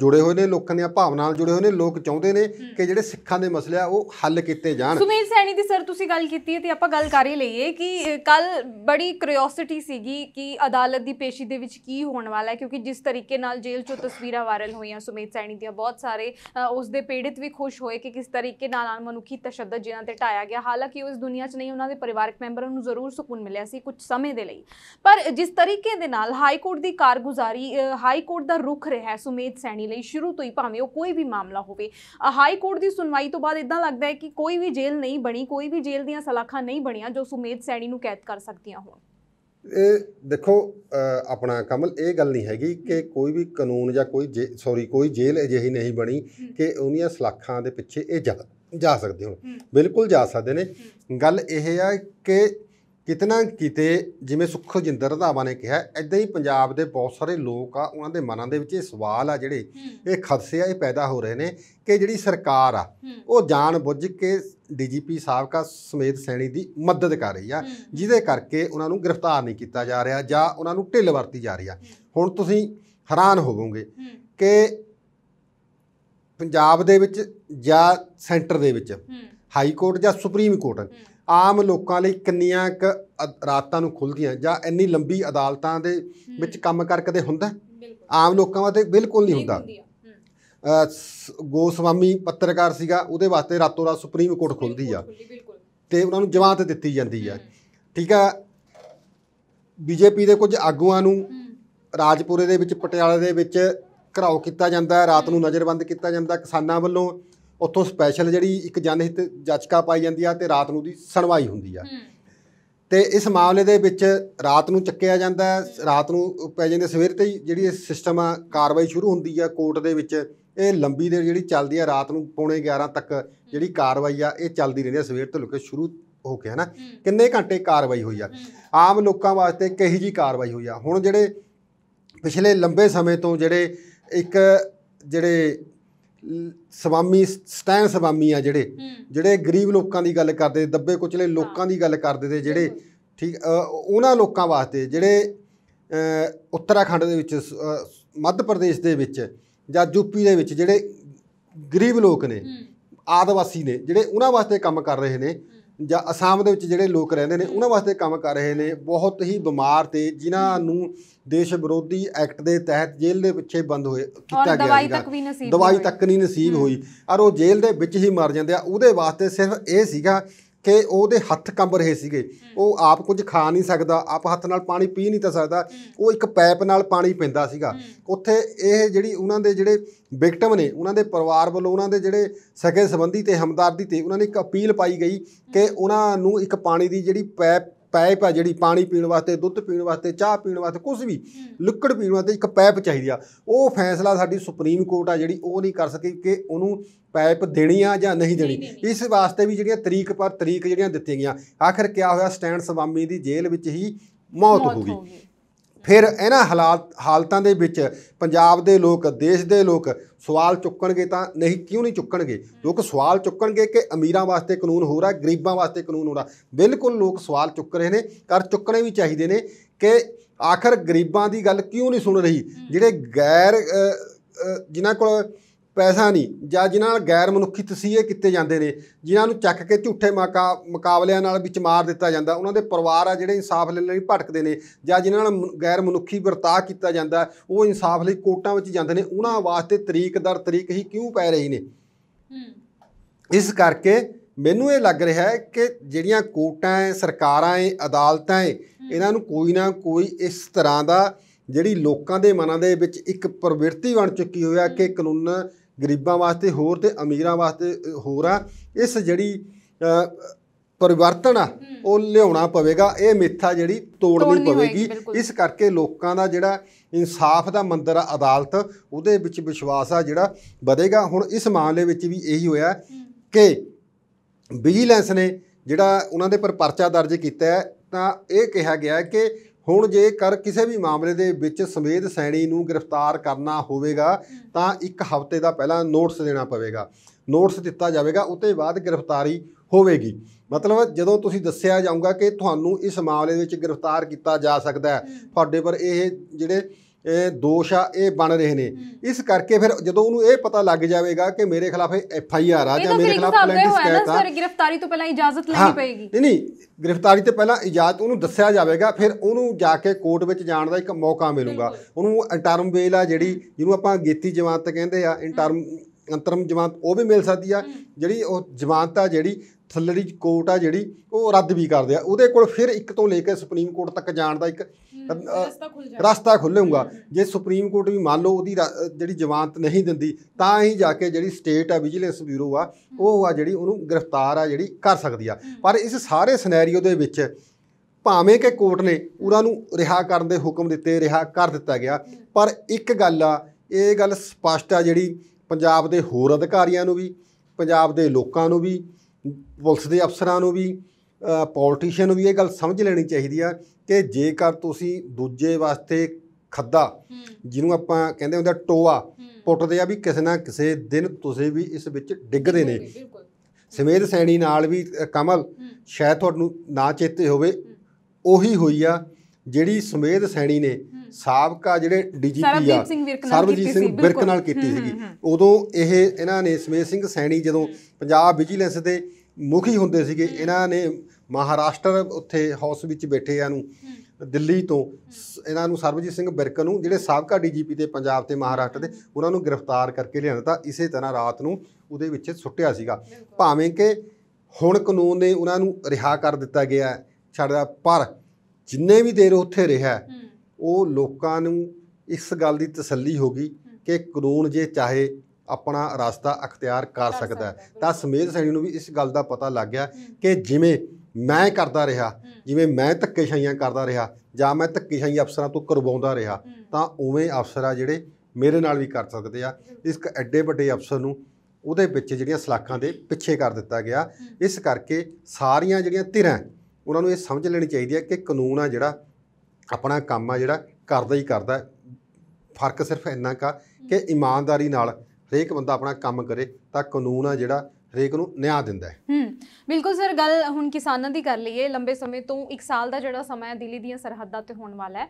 ਜੁੜੇ ਹੋਏ ਨੇ ਲੋਕਾਂ ਦੀਆਂ ਭਾਵਨਾਵਾਂ ਨਾਲ ਜੁੜੇ ਹੋਏ ਨੇ ਲੋਕ ਚਾਹੁੰਦੇ ਨੇ ਕਿ ਜਿਹੜੇ ਸਿੱਖਾਂ ਦੇ ਮਸਲੇ ਆ ਉਹ ਹੱਲ ਕੀਤੇ ਜਾਣ ਸੁਮੇਲ ਸੈਣੀ ਦੀ ਸਰ ਤੁਸੀਂ ਗੱਲ ਕੀਤੀ ਹੈ ਤੇ ਆਪਾਂ ਗੱਲ ਕਰ ਹੀ ਲਈਏ ਕਿ ਕੱਲ ਬੜੀ ਕਿਉਰਿਓਸਿਟੀ ਸੀਗੀ ਕਿ ਅਦਾਲਤ ਦੀ ਪੇਸ਼ੀ ਦੇ ਵਿੱਚ ਕੀ ਹੋਣ ਵਾਲਾ ਹੈ ਕਿਉਂਕਿ ਜਿਸ ਤਰੀਕੇ ਨਾਲ ਜੇਲ੍ਹ ਚੋਂ ਤਸਵੀਰਾਂ ਵਾਇਰਲ ਹੋਈਆਂ ਸੁਮੇਲ ਸੈਣੀ ਦੀਆਂ ਬਹੁਤ ਸਾਰੇ ਉਸ ਦੇ ਪੀੜਿਤ ਵੀ ਖੁਸ਼ ਹੋਏ ਕਿ ਕਿਸ ਤਰੀਕੇ ਨਾਲ ਮਨੁੱਖੀ ਤਸ਼ੱਦਦ ਜਿਨ੍ਹਾਂ ਤੇ ਟਾਇਆ ਗਿਆ ਹਾਲਾਂਕਿ ਉਹ ਇਸ ਦੁਨੀਆ 'ਚ ਨਹੀਂ ਉਹਨਾਂ ਦੇ ਪਰਿਵਾਰਕ ਮੈਂਬਰਾਂ ਨੂੰ ਜ਼ਰੂਰ ਸਕੂਨ ਮਿਲਿਆ ਸੀ ਕੁਝ ਸਮੇਂ ਦੇ ਲਈ ਪਰ ਜਿਸ ਤਰੀਕੇ ਦੇ ਨਾਲ ਹਾਈ ਕੋਰਟ ਦੀ ਕਾਰਗੁਜ਼ਾਰੀ ਹਾਈ ਕੋਰਟ ਦਾ ਰੁਖ ਰਿਹਾ ਸੁਮੇਤ ਸੈਣੀ ਲਈ ਸ਼ੁਰੂ ਤੋਂ ਹੀ ਭਾਵੇਂ ਉਹ ਕੋਈ ਵੀ ਮਾਮਲਾ ਹੋਵੇ ਹਾਈ ਕੋਰਟ ਦੀ ਸੁਣਵਾਈ ਤੋਂ ਬਾਅਦ ਇਦਾਂ ਲੱਗਦਾ ਹੈ ਕਿ ਕੋਈ ਵੀ ਜੇਲ੍ਹ ਨਹੀਂ ਬਣੀ ਕੋਈ ਵੀ ਜੇਲ੍ਹ ਦੀਆਂ ਸਲਾਖਾਂ ਨਹੀਂ ਬਣੀਆਂ ਜੋ ਸੁਮੇਧ ਸੈਣੀ ਨੂੰ ਕੈਦ ਕਰ ਸਕਦੀਆਂ ਹੋਣ ਇਹ ਦੇਖੋ ਆਪਣਾ ਕਮਲ ਇਹ ਗੱਲ ਨਹੀਂ ਹੈਗੀ ਕਿ ਕੋਈ ਵੀ ਕਾਨੂੰਨ ਜਾਂ ਕੋਈ ਸੌਰੀ ਕੋਈ ਜੇਲ੍ਹ ਅਜਿਹੀ ਨਹੀਂ ਬਣੀ ਕਿ ਉਹਨੀਆਂ ਸਲਾਖਾਂ ਦੇ ਪਿੱਛੇ ਇਹ ਜਾ ਸਕਦੇ ਹੁਣ ਬਿਲਕੁਲ ਜਾ ਸਕਦੇ ਨੇ ਗੱਲ ਇਹ ਆ ਕਿ ਕਿਤਨਾ ਕਿਤੇ ਜਿਵੇਂ ਸੁਖਜਿੰਦਰ ਰਧਾਵਾ ਨੇ ਕਿਹਾ ਐਦਾਂ ਹੀ ਪੰਜਾਬ ਦੇ ਬਹੁਤ ਸਾਰੇ ਲੋਕ ਆ ਉਹਨਾਂ ਦੇ ਮਨਾਂ ਦੇ ਵਿੱਚ ਇਹ ਸਵਾਲ ਆ ਜਿਹੜੇ ਇਹ ਖਦਸ਼ੇ ਆ ਇਹ ਪੈਦਾ ਹੋ ਰਹੇ ਨੇ ਕਿ ਜਿਹੜੀ ਸਰਕਾਰ ਆ ਉਹ ਜਾਣ ਬੁੱਝ ਕੇ ਡੀਜੀਪੀ ਸਾਹਿਬ ਕਾ ਸਮੇਤ ਸੈਣੀ ਦੀ ਮਦਦ ਕਰ ਰਹੀ ਆ ਜਿਹਦੇ ਕਰਕੇ ਉਹਨਾਂ ਨੂੰ ਗ੍ਰਿਫਤਾਰ ਨਹੀਂ ਕੀਤਾ ਜਾ ਰਿਹਾ ਜਾਂ ਉਹਨਾਂ ਨੂੰ ਢਿੱਲ ਵਰਤੀ ਜਾ ਰਹੀ ਆ ਹੁਣ ਤੁਸੀਂ ਹੈਰਾਨ ਹੋਵੋਗੇ ਕਿ ਪੰਜਾਬ ਦੇ ਵਿੱਚ ਜਾਂ ਸੈਂਟਰ ਦੇ ਵਿੱਚ ਹਾਈ ਕੋਰਟ ਜਾਂ ਸੁਪਰੀਮ ਕੋਰਟ ਆਮ ਲੋਕਾਂ ਲਈ ਕਿੰਨੀਆਂ ਕ ਰਾਤਾਂ ਨੂੰ ਖੁੱਲਦੀਆਂ ਜਾਂ ਇੰਨੀ ਲੰਬੀ ਅਦਾਲਤਾਂ ਦੇ ਵਿੱਚ ਕੰਮ ਕਰ ਕਦੇ ਹੁੰਦਾ ਆਮ ਲੋਕਾਂ ਵਾਸਤੇ ਬਿਲਕੁਲ ਨਹੀਂ ਹੁੰਦਾ ਗੋਸਵਾਮੀ ਪੱਤਰਕਾਰ ਸੀਗਾ ਉਹਦੇ ਵਾਸਤੇ ਰਾਤੋਂ ਰਾਤ ਸੁਪਰੀਮ ਕੋਰਟ ਖੁੱਲਦੀ ਆ ਤੇ ਉਹਨਾਂ ਨੂੰ ਜਵਾਬ ਤੇ ਦਿੱਤੀ ਜਾਂਦੀ ਆ ਠੀਕ ਆ ਬੀਜੇਪੀ ਦੇ ਕੁਝ ਆਗੂਆਂ ਨੂੰ ਰਾਜਪੁਰੇ ਦੇ ਵਿੱਚ ਪਟਿਆਲੇ ਦੇ ਵਿੱਚ ਘਰਾਓ ਕੀਤਾ ਜਾਂਦਾ ਰਾਤ ਨੂੰ ਨਜ਼ਰਬੰਦ ਕੀਤਾ ਜਾਂਦਾ ਕਿਸਾਨਾਂ ਵੱਲੋਂ ਉੱਥੋਂ ਸਪੈਸ਼ਲ ਜਿਹੜੀ ਇੱਕ ਜਨਹਿਤ ਜੱਜਕਾ ਪਾਈ ਜਾਂਦੀ ਆ ਤੇ ਰਾਤ ਨੂੰ ਦੀ ਸੁਣਵਾਈ ਹੁੰਦੀ ਆ ਤੇ ਇਸ ਮਾਮਲੇ ਦੇ ਵਿੱਚ ਰਾਤ ਨੂੰ ਚੱਕਿਆ ਜਾਂਦਾ ਰਾਤ ਨੂੰ ਪੈ ਜਾਂਦੇ ਸਵੇਰ ਤੇ ਹੀ ਜਿਹੜੀ ਇਹ ਸਿਸਟਮ ਆ ਕਾਰਵਾਈ ਸ਼ੁਰੂ ਹੁੰਦੀ ਆ ਕੋਰਟ ਦੇ ਵਿੱਚ ਇਹ ਲੰਬੀ ਦੇ ਜਿਹੜੀ ਚੱਲਦੀ ਆ ਰਾਤ ਨੂੰ ਪੌਣੇ 11 ਤੱਕ ਜਿਹੜੀ ਕਾਰਵਾਈ ਆ ਇਹ ਚੱਲਦੀ ਰਹਿੰਦੀ ਆ ਸਵੇਰ ਤੋਂ ਲੈ ਕੇ ਸ਼ੁਰੂ ਹੋ ਕੇ ਹਨਾ ਕਿੰਨੇ ਘੰਟੇ ਕਾਰਵਾਈ ਹੋਈ ਆ ਆਮ ਲੋਕਾਂ ਵਾਸਤੇ ਕਹੀ ਜੀ ਕਾਰਵਾਈ ਹੋਈ ਆ ਹੁਣ ਜਿਹੜੇ ਪਿਛਲੇ ਲੰਬੇ ਸਮੇਂ ਤੋਂ ਜਿਹੜੇ ਇੱਕ ਜਿਹੜੇ ਸਵਾਮੀ ਸਟੈਨ ਸਵਾਮੀ ਆ ਜਿਹੜੇ ਜਿਹੜੇ ਗਰੀਬ ਲੋਕਾਂ ਦੀ ਗੱਲ ਕਰਦੇ ਦੱਬੇ ਕੁਚਲੇ ਲੋਕਾਂ ਦੀ ਗੱਲ ਕਰਦੇ ਤੇ ਜਿਹੜੇ ਠੀਕ ਉਹਨਾਂ ਲੋਕਾਂ ਵਾਸਤੇ ਜਿਹੜੇ ਉੱਤਰਾਖੰਡ ਦੇ ਵਿੱਚ ਮੱਧ ਪ੍ਰਦੇਸ਼ ਦੇ ਵਿੱਚ ਜਾਂ ਯੂਪੀ ਦੇ ਵਿੱਚ ਜਿਹੜੇ ਗਰੀਬ ਲੋਕ ਨੇ ਆਦਿਵਾਸੀ ਨੇ ਜਿਹੜੇ ਉਹਨਾਂ ਵਾਸਤੇ ਕੰਮ ਕਰ ਰਹੇ ਨੇ ਜਾਂ ਅਸਾਮ ਦੇ ਵਿੱਚ ਜਿਹੜੇ ਲੋਕ ਰਹਿੰਦੇ ਨੇ ਉਹਨਾਂ ਵਾਸਤੇ ਕੰਮ ਕਰ ਰਹੇ ਨੇ ਬਹੁਤ ਹੀ ਬਿਮਾਰ ਤੇ ਜਿਨ੍ਹਾਂ ਨੂੰ ਦੇਸ਼ ਵਿਰੋਧੀ ਐਕਟ ਦੇ ਤਹਿਤ ਜੇਲ੍ਹ ਦੇ ਪਿੱਛੇ ਬੰਦ ਹੋਏ ਕੀਤਾ ਗਿਆ ਦਵਾਈ ਤੱਕ ਵੀ ਨਸੀਬ ਦਵਾਈ ਤੱਕ ਨਹੀਂ ਨਸੀਬ ਹੋਈ ਔਰ ਉਹ ਜੇਲ੍ਹ ਦੇ ਵਿੱਚ ਹੀ ਮਰ ਜਾਂਦੇ ਆ ਉਹਦੇ ਵਾਸਤੇ ਸਿਰਫ ਇਹ ਸੀਗਾ ਕਿ ਉਹਦੇ ਹੱਥ ਕੰਬ ਰਹੇ ਸੀਗੇ ਉਹ ਆਪ ਕੁਝ ਖਾ ਨਹੀਂ ਸਕਦਾ ਆਪ ਹੱਥ ਨਾਲ ਪਾਣੀ ਪੀ ਨਹੀਂ ਤਾਂ ਸਕਦਾ ਉਹ ਇੱਕ ਪਾਈਪ ਨਾਲ ਪਾਣੀ ਪਿੰਦਾ ਸੀਗਾ ਉੱਥੇ ਇਹ ਜਿਹੜੀ ਉਹਨਾਂ ਦੇ ਜਿਹੜੇ ਵਿਕਟਮ ਨੇ ਉਹਨਾਂ ਦੇ ਪਰਿਵਾਰ ਵੱਲੋਂ ਉਹਨਾਂ ਦੇ ਜਿਹੜੇ ਸਕੇ ਸੰਬੰਧੀ ਤੇ ਹਮਦਰਦੀ ਤੇ ਉਹਨਾਂ ਨੇ ਇੱਕ ਅਪੀਲ ਪਾਈ ਗਈ ਕਿ ਉਹਨਾਂ ਨੂੰ ਇੱਕ ਪਾਣੀ ਦੀ ਜਿਹੜੀ ਪਾਈਪ ਪਾਈਪ ਆ ਜਿਹੜੀ ਪਾਣੀ ਪੀਣ ਵਾਸਤੇ ਦੁੱਧ ਪੀਣ ਵਾਸਤੇ ਚਾਹ ਪੀਣ ਵਾਸਤੇ ਕੁਝ ਵੀ ਲਿਕਵਿਡ ਪੀਣ ਵਾਸਤੇ ਇੱਕ ਪਾਈਪ ਚਾਹੀਦੀ ਆ ਉਹ ਫੈਸਲਾ ਸਾਡੀ ਸੁਪਰੀਮ ਕੋਰਟ ਆ ਜਿਹੜੀ ਉਹ ਨਹੀਂ ਕਰ ਸਕੀ ਕਿ ਉਹਨੂੰ ਪਾਈਪ ਦੇਣੀ ਆ ਜਾਂ ਨਹੀਂ ਦੇਣੀ ਇਸ ਵਾਸਤੇ ਵੀ ਜਿਹੜੀਆਂ ਤਰੀਕ ਪਰ ਤਰੀਕ ਜਿਹੜੀਆਂ ਦਿੱਤੀਆਂ ਗਈਆਂ ਆਖਰ ਕਿਆ ਹੋਇਆ ਸਟੈਂਡ ਸਵਾਮੀ ਦੀ ਜੇਲ੍ਹ ਵਿੱਚ ਹੀ ਮੌਤ ਹੋ ਗਈ ਫਿਰ ਇਹਨਾਂ ਹਾਲਾਤ ਹਾਲਤਾਂ ਦੇ ਵਿੱਚ ਪੰਜਾਬ ਦੇ ਲੋਕ ਦੇਸ਼ ਦੇ ਲੋਕ ਸਵਾਲ ਚੁੱਕਣਗੇ ਤਾਂ ਨਹੀਂ ਕਿਉਂ ਨਹੀਂ ਚੁੱਕਣਗੇ ਲੋਕ ਸਵਾਲ ਚੁੱਕਣਗੇ ਕਿ ਅਮੀਰਾਂ ਵਾਸਤੇ ਕਾਨੂੰਨ ਹੋ ਰਿਹਾ ਗਰੀਬਾਂ ਵਾਸਤੇ ਕਾਨੂੰਨ ਹੋ ਰਿਹਾ ਬਿਲਕੁਲ ਲੋਕ ਸਵਾਲ ਚੁੱਕ ਰਹੇ ਨੇ ਕਰ ਚੁੱਕਣੇ ਵੀ ਚਾਹੀਦੇ ਨੇ ਕਿ ਆਖਰ ਗਰੀਬਾਂ ਦੀ ਗੱਲ ਕਿਉਂ ਨਹੀਂ ਸੁਣ ਰਹੀ ਜਿਹੜੇ ਗੈਰ ਜਿਨ੍ਹਾਂ ਕੋਲ ਪੈਸਾ ਨਹੀਂ ਜਾਂ ਜਿਨ੍ਹਾਂ ਨਾਲ ਗੈਰ ਮਨੁੱਖੀ ਤਸੀਹੇ ਕੀਤੇ ਜਾਂਦੇ ਨੇ ਜਿਨ੍ਹਾਂ ਨੂੰ ਚੱਕ ਕੇ ਝੂਠੇ ਮੁਕਾਬਲਿਆਂ ਨਾਲ ਵਿੱਚ ਮਾਰ ਦਿੱਤਾ ਜਾਂਦਾ ਉਹਨਾਂ ਦੇ ਪਰਿਵਾਰ ਆ ਜਿਹੜੇ ਇਨਸਾਫ ਲੈਣ ਲਈ ਭਟਕਦੇ ਨੇ ਜਾਂ ਜਿਨ੍ਹਾਂ ਨਾਲ ਗੈਰ ਮਨੁੱਖੀ ਵਰਤਾਅ ਕੀਤਾ ਜਾਂਦਾ ਉਹ ਇਨਸਾਫ ਲਈ ਕੋਰਟਾਂ ਵਿੱਚ ਜਾਂਦੇ ਨੇ ਉਹਨਾਂ ਵਾਸਤੇ ਤਰੀਕ ਦਰ ਤਰੀਕ ਹੀ ਕਿਉਂ ਪੈ ਰਹੀ ਨੇ ਇਸ ਕਰਕੇ ਮੈਨੂੰ ਇਹ ਲੱਗ ਰਿਹਾ ਹੈ ਕਿ ਜਿਹੜੀਆਂ ਕੋਰਟਾਂ ਐ ਸਰਕਾਰਾਂ ਐ ਅਦਾਲਤਾਂ ਐ ਇਹਨਾਂ ਨੂੰ ਕੋਈ ਨਾ ਕੋਈ ਇਸ ਤਰ੍ਹਾਂ ਦਾ ਜਿਹੜੀ ਲੋਕਾਂ ਦੇ ਮਨਾਂ ਦੇ ਵਿੱਚ ਇੱਕ ਪ੍ਰਵਿਰਤੀ ਬਣ ਚੁੱਕੀ ਹੋਇਆ ਕਿ ਕਾਨੂੰਨ ਗਰੀਬਾਂ ਵਾਸਤੇ ਹੋਰ ਤੇ ਅਮੀਰਾਂ ਵਾਸਤੇ ਹੋਰ ਆ ਇਸ ਜਿਹੜੀ ਪਰਿਵਰਤਨ ਆ ਉਹ ਲਿਆਉਣਾ ਪਵੇਗਾ ਇਹ ਮਿੱਥਾ ਜਿਹੜੀ ਤੋੜਨੀ ਪਵੇਗੀ ਇਸ ਕਰਕੇ ਲੋਕਾਂ ਦਾ ਜਿਹੜਾ ਇਨਸਾਫ ਦਾ ਮੰਦਰ ਆ ਅਦਾਲਤ ਉਹਦੇ ਵਿੱਚ ਵਿਸ਼ਵਾਸ ਆ ਜਿਹੜਾ ਵਧੇਗਾ ਹੁਣ ਇਸ ਮਾਮਲੇ ਵਿੱਚ ਵੀ ਇਹੀ ਹੋਇਆ ਕਿ ਵਿਜੀਲੈਂਸ ਨੇ ਜਿਹੜਾ ਉਹਨਾਂ ਦੇ ਪਰ ਪਰਚਾ ਦਰਜ ਕੀਤਾ ਹੈ ਤਾਂ ਇਹ ਕਿਹਾ ਗਿਆ ਕਿ ਹੁਣ ਜੇਕਰ ਕਿਸੇ ਵੀ ਮਾਮਲੇ ਦੇ ਵਿੱਚ ਸਮੇਤ ਸੈਣੀ ਨੂੰ ਗ੍ਰਿਫਤਾਰ ਕਰਨਾ ਹੋਵੇਗਾ ਤਾਂ ਇੱਕ ਹਫ਼ਤੇ ਦਾ ਪਹਿਲਾਂ ਨੋਟਿਸ ਦੇਣਾ ਪਵੇਗਾ ਨੋਟਿਸ ਦਿੱਤਾ ਜਾਵੇਗਾ ਉਤੇ ਬਾਅਦ ਗ੍ਰਿਫਤਾਰੀ ਹੋਵੇਗੀ ਮਤਲਬ ਜਦੋਂ ਤੁਸੀਂ ਦੱਸਿਆ ਜਾਊਗਾ ਕਿ ਤੁਹਾਨੂੰ ਇਸ ਮਾਮਲੇ ਵਿੱਚ ਗ੍ਰਿਫਤਾਰ ਕੀਤਾ ਜਾ ਸਕਦਾ ਹੈ ਤੁਹਾਡੇ ਪਰ ਇਹ ਜਿਹੜੇ ਦੋਸ਼ ਆ ਇਹ ਬਣ ਰਹੇ ਨੇ ਇਸ ਕਰਕੇ ਫਿਰ ਜਦੋਂ ਉਹਨੂੰ ਇਹ ਪਤਾ ਲੱਗ ਜਾਵੇਗਾ ਕਿ ਮੇਰੇ ਖਿਲਾਫ ਐਫ ਆਈ ਆਰ ਆ ਜਾਂ ਮੇਰੇ ਖਿਲਾਫ ਪਲੈਂਟੀ ਸ਼ਿਕਾਇਤ ਆ ਗ੍ਰਿਫਤਾਰੀ ਤੋਂ ਪਹਿਲਾਂ ਇਜਾਜ਼ਤ ਲੈਣੀ ਪਏਗੀ ਨਹੀਂ ਨਹੀਂ ਗ੍ਰਿਫਤਾਰੀ ਤੋਂ ਪਹਿਲਾਂ ਇਜਾਜ਼ਤ ਉਹਨੂੰ ਦੱਸਿਆ ਜਾਵੇਗਾ ਫਿਰ ਉਹਨੂੰ ਜਾ ਕੇ ਕੋਰਟ ਵਿੱਚ ਜਾਣ ਦਾ ਇੱਕ ਮੌਕਾ ਮਿਲੂਗਾ ਉਹਨੂੰ ਇੰਟਰਮ ਬੇਲ ਆ ਜਿਹੜੀ ਜਿਹਨੂੰ ਆਪਾਂ ਗੇਤੀ ਜਮਾਨਤ ਕਹਿੰਦੇ ਆ ਇੰਟਰਮ ਅੰਤਰਮ ਜਮਾਨਤ ਉਹ ਵੀ ਮਿਲ ਸਕਦੀ ਆ ਜਿਹੜੀ ਉਹ ਜਮਾਨਤ ਆ ਜਿਹੜੀ ਥੱਲੜੀ ਕੋਰਟ ਆ ਜਿਹੜੀ ਉਹ ਰੱਦ ਵੀ ਕਰਦੇ ਆ ਉਹਦੇ ਕੋਲ ਫਿਰ ਇੱਕ ਤੋਂ ਲੈ ਕੇ ਸੁਪਰੀਮ ਕੋਰਟ ਤੱਕ ਜਾਣ ਦਾ ਇੱਕ ਰਸਤਾ ਖੁੱਲੇਗਾ ਜੇ ਸੁਪਰੀਮ ਕੋਰਟ ਵੀ ਮੰਨ ਲਓ ਉਹਦੀ ਜਿਹੜੀ ਜ਼ਮਾਨਤ ਨਹੀਂ ਦਿੰਦੀ ਤਾਂ ਹੀ ਜਾ ਕੇ ਜਿਹੜੀ ਸਟੇਟ ਆ ਵਿਜੀਲੈਂਸ ਬਿਊਰੋ ਆ ਉਹ ਆ ਜਿਹੜੀ ਉਹਨੂੰ ਗ੍ਰਿਫਤਾਰ ਆ ਜਿਹੜੀ ਕਰ ਸਕਦੀ ਆ ਪਰ ਇਸ ਸਾਰੇ ਸਿਨੈਰੀਓ ਦੇ ਵਿੱਚ ਭਾਵੇਂ ਕਿ ਕੋਰਟ ਨੇ ਉਹਨਾਂ ਨੂੰ ਰਿਹਾ ਕਰਨ ਦੇ ਹੁਕਮ ਦਿੱਤੇ ਰਿਹਾ ਕਰ ਦਿੱਤਾ ਗਿਆ ਪਰ ਇੱਕ ਗੱਲ ਆ ਇਹ ਗੱਲ ਸਪਸ਼ਟ ਆ ਜਿਹੜੀ ਪੰਜਾਬ ਦੇ ਹੋਰ ਅਧਿਕਾਰੀਆਂ ਨੂੰ ਵੀ ਪੰਜਾਬ ਦੇ ਲੋਕਾਂ ਨੂੰ ਵੀ ਪੁਲਿਸ ਦੇ ਅਫਸਰਾਂ ਨੂੰ ਵੀ ਪੋਲਿਟਿਸ਼ੀਅਨ ਨੂੰ ਵੀ ਇਹ ਗੱਲ ਸਮਝ ਲੈਣੀ ਚਾਹੀਦੀ ਆ ਕਿ ਜੇਕਰ ਤੁਸੀਂ ਦੂਜੇ ਵਾਸਤੇ ਖੱਦਾ ਜਿਹਨੂੰ ਆਪਾਂ ਕਹਿੰਦੇ ਹੁੰਦੇ ਟੋਆ ਪੁੱਟਦੇ ਆ ਵੀ ਕਿਸੇ ਨਾ ਕਿਸੇ ਦਿਨ ਤੁਸੀਂ ਵੀ ਇਸ ਵਿੱਚ ਡਿੱਗਦੇ ਨੇ ਸਮੇਤ ਸੈਣੀ ਨਾਲ ਵੀ ਕਮਲ ਸ਼ਾਇਦ ਤੁਹਾਨੂੰ ਨਾ ਚੇਤੇ ਹੋਵੇ ਉਹੀ ਹੋਈ ਆ ਜਿਹੜੀ ਸਮੇਤ ਸੈਣੀ ਨੇ ਸਾਬਕਾ ਜਿਹੜੇ ਡੀਜੀਪੀ ਆ ਸਰਬਜੀਤ ਸਿੰਘ ਵਿਰਕ ਨਾਲ ਕੀਤੀ ਸੀਗੀ ਉਦੋਂ ਇਹ ਇਹਨਾਂ ਨੇ ਸਮੇਤ ਸਿੰਘ ਸੈਣੀ ਜਦੋਂ ਪੰਜਾਬ ਵਿਜੀਲੈਂਸ ਦੇ ਮੁਖੀ ਹੁੰਦੇ ਸੀਗੇ ਇਹਨਾਂ ਨੇ ਮਹਾਰਾਸ਼ਟਰ ਉੱਥੇ ਹਾਊਸ ਵਿੱਚ ਬੈਠੇ ਆ ਨੂੰ ਦਿੱਲੀ ਤੋਂ ਇਹਨਾਂ ਨੂੰ ਸਰਬਜੀਤ ਸਿੰਘ ਬਿਰਕ ਨੂੰ ਜਿਹੜੇ ਸਾਬਕਾ ਡੀਜੀਪੀ ਤੇ ਪੰਜਾਬ ਤੇ ਮਹਾਰਾਸ਼ਟਰ ਦੇ ਉਹਨਾਂ ਨੂੰ ਗ੍ਰਿਫਤਾਰ ਕਰਕੇ ਲਿਆਂਦਾ ਤਾਂ ਇਸੇ ਤਰ੍ਹਾਂ ਰਾਤ ਨੂੰ ਉਹਦੇ ਵਿੱਚ ਸੁੱਟਿਆ ਸੀਗਾ ਭਾਵੇਂ ਕਿ ਹੁਣ ਕਾਨੂੰਨ ਨੇ ਉਹਨਾਂ ਨੂੰ ਰਿਹਾ ਕਰ ਦਿੱਤਾ ਗਿਆ ਛੱਡਦਾ ਪਰ ਜਿੰਨੇ ਵੀ ਦੇਰ ਉੱਥੇ ਰਿਹਾ ਉਹ ਲੋਕਾਂ ਨੂੰ ਇਸ ਗੱਲ ਦੀ ਤਸੱਲੀ ਹੋ ਗਈ ਕਿ ਕਾਨੂੰਨ ਜੇ ਚਾਹੇ ਆਪਣਾ ਰਸਤਾ ਅਖਤਿਆਰ ਕਰ ਸਕਦਾ ਤਾਂ ਸਮੇਤ ਸੈਣੀ ਨੂੰ ਵੀ ਇਸ ਗੱਲ ਦਾ ਪਤਾ ਲੱਗ ਗਿਆ ਕਿ ਜਿਵੇਂ ਮੈਂ ਕਰਦਾ ਰਿਹਾ ਜਿਵੇਂ ਮੈਂ ਧੱਕੇਸ਼ਾਈਆਂ ਕਰਦਾ ਰਿਹਾ ਜਾਂ ਮੈਂ ਧੱਕੇਸ਼ਾਈ ਅਫਸਰਾਂ ਤੋਂ ਕਰਵਾਉਂਦਾ ਰਿਹਾ ਤਾਂ ਉਵੇਂ ਅਫਸਰ ਆ ਜਿਹੜੇ ਮੇਰੇ ਨਾਲ ਵੀ ਕਰ ਸਕਦੇ ਆ ਇਸ ਐਡੇ ਵੱਡੇ ਅਫਸਰ ਨੂੰ ਉਹਦੇ ਵਿੱਚ ਜਿਹੜੀਆਂ ਸਲਾਖਾਂ ਦੇ ਪਿੱਛੇ ਕਰ ਦਿੱਤਾ ਗਿਆ ਇਸ ਕਰਕੇ ਸਾਰੀਆਂ ਜਿਹੜੀਆਂ ਧਿਰਾਂ ਉਹਨਾਂ ਨੂੰ ਇਹ ਸਮਝ ਲੈਣੀ ਚਾਹੀਦੀ ਹੈ ਕਿ ਕਾਨੂੰਨ ਆ ਜਿਹੜਾ ਆਪਣਾ ਕੰਮ ਆ ਜਿਹੜਾ ਕਰਦਾ ਹੀ ਕਰਦਾ ਫਰਕ ਸਿਰਫ ਇੰਨਾ ਕਾ ਕਿ ਇਮਾਨਦਾਰੀ ਨਾਲ ਹਰੇਕ ਬੰਦਾ ਆਪਣਾ ਕੰਮ ਕਰੇ ਤਾਂ ਕਾਨੂੰਨ ਆ ਜਿਹੜਾ ਹਰੇਕ ਨੂੰ ਨਿਆਂ ਦਿੰਦਾ ਹੈ ਹੂੰ ਬਿਲਕੁਲ ਸਰ ਗੱਲ ਹੁਣ ਕਿਸਾਨਾਂ ਦੀ ਕਰ ਲਈਏ ਲੰਬੇ ਸਮੇਂ ਤੋਂ 1 ਸਾਲ ਦਾ ਜਿਹੜਾ ਸਮਾਂ ਹੈ ਦਿੱਲੀ ਦੀਆਂ ਸਰਹੱਦਾਂ ਤੇ ਹੋਣ ਵਾਲਾ ਹੈ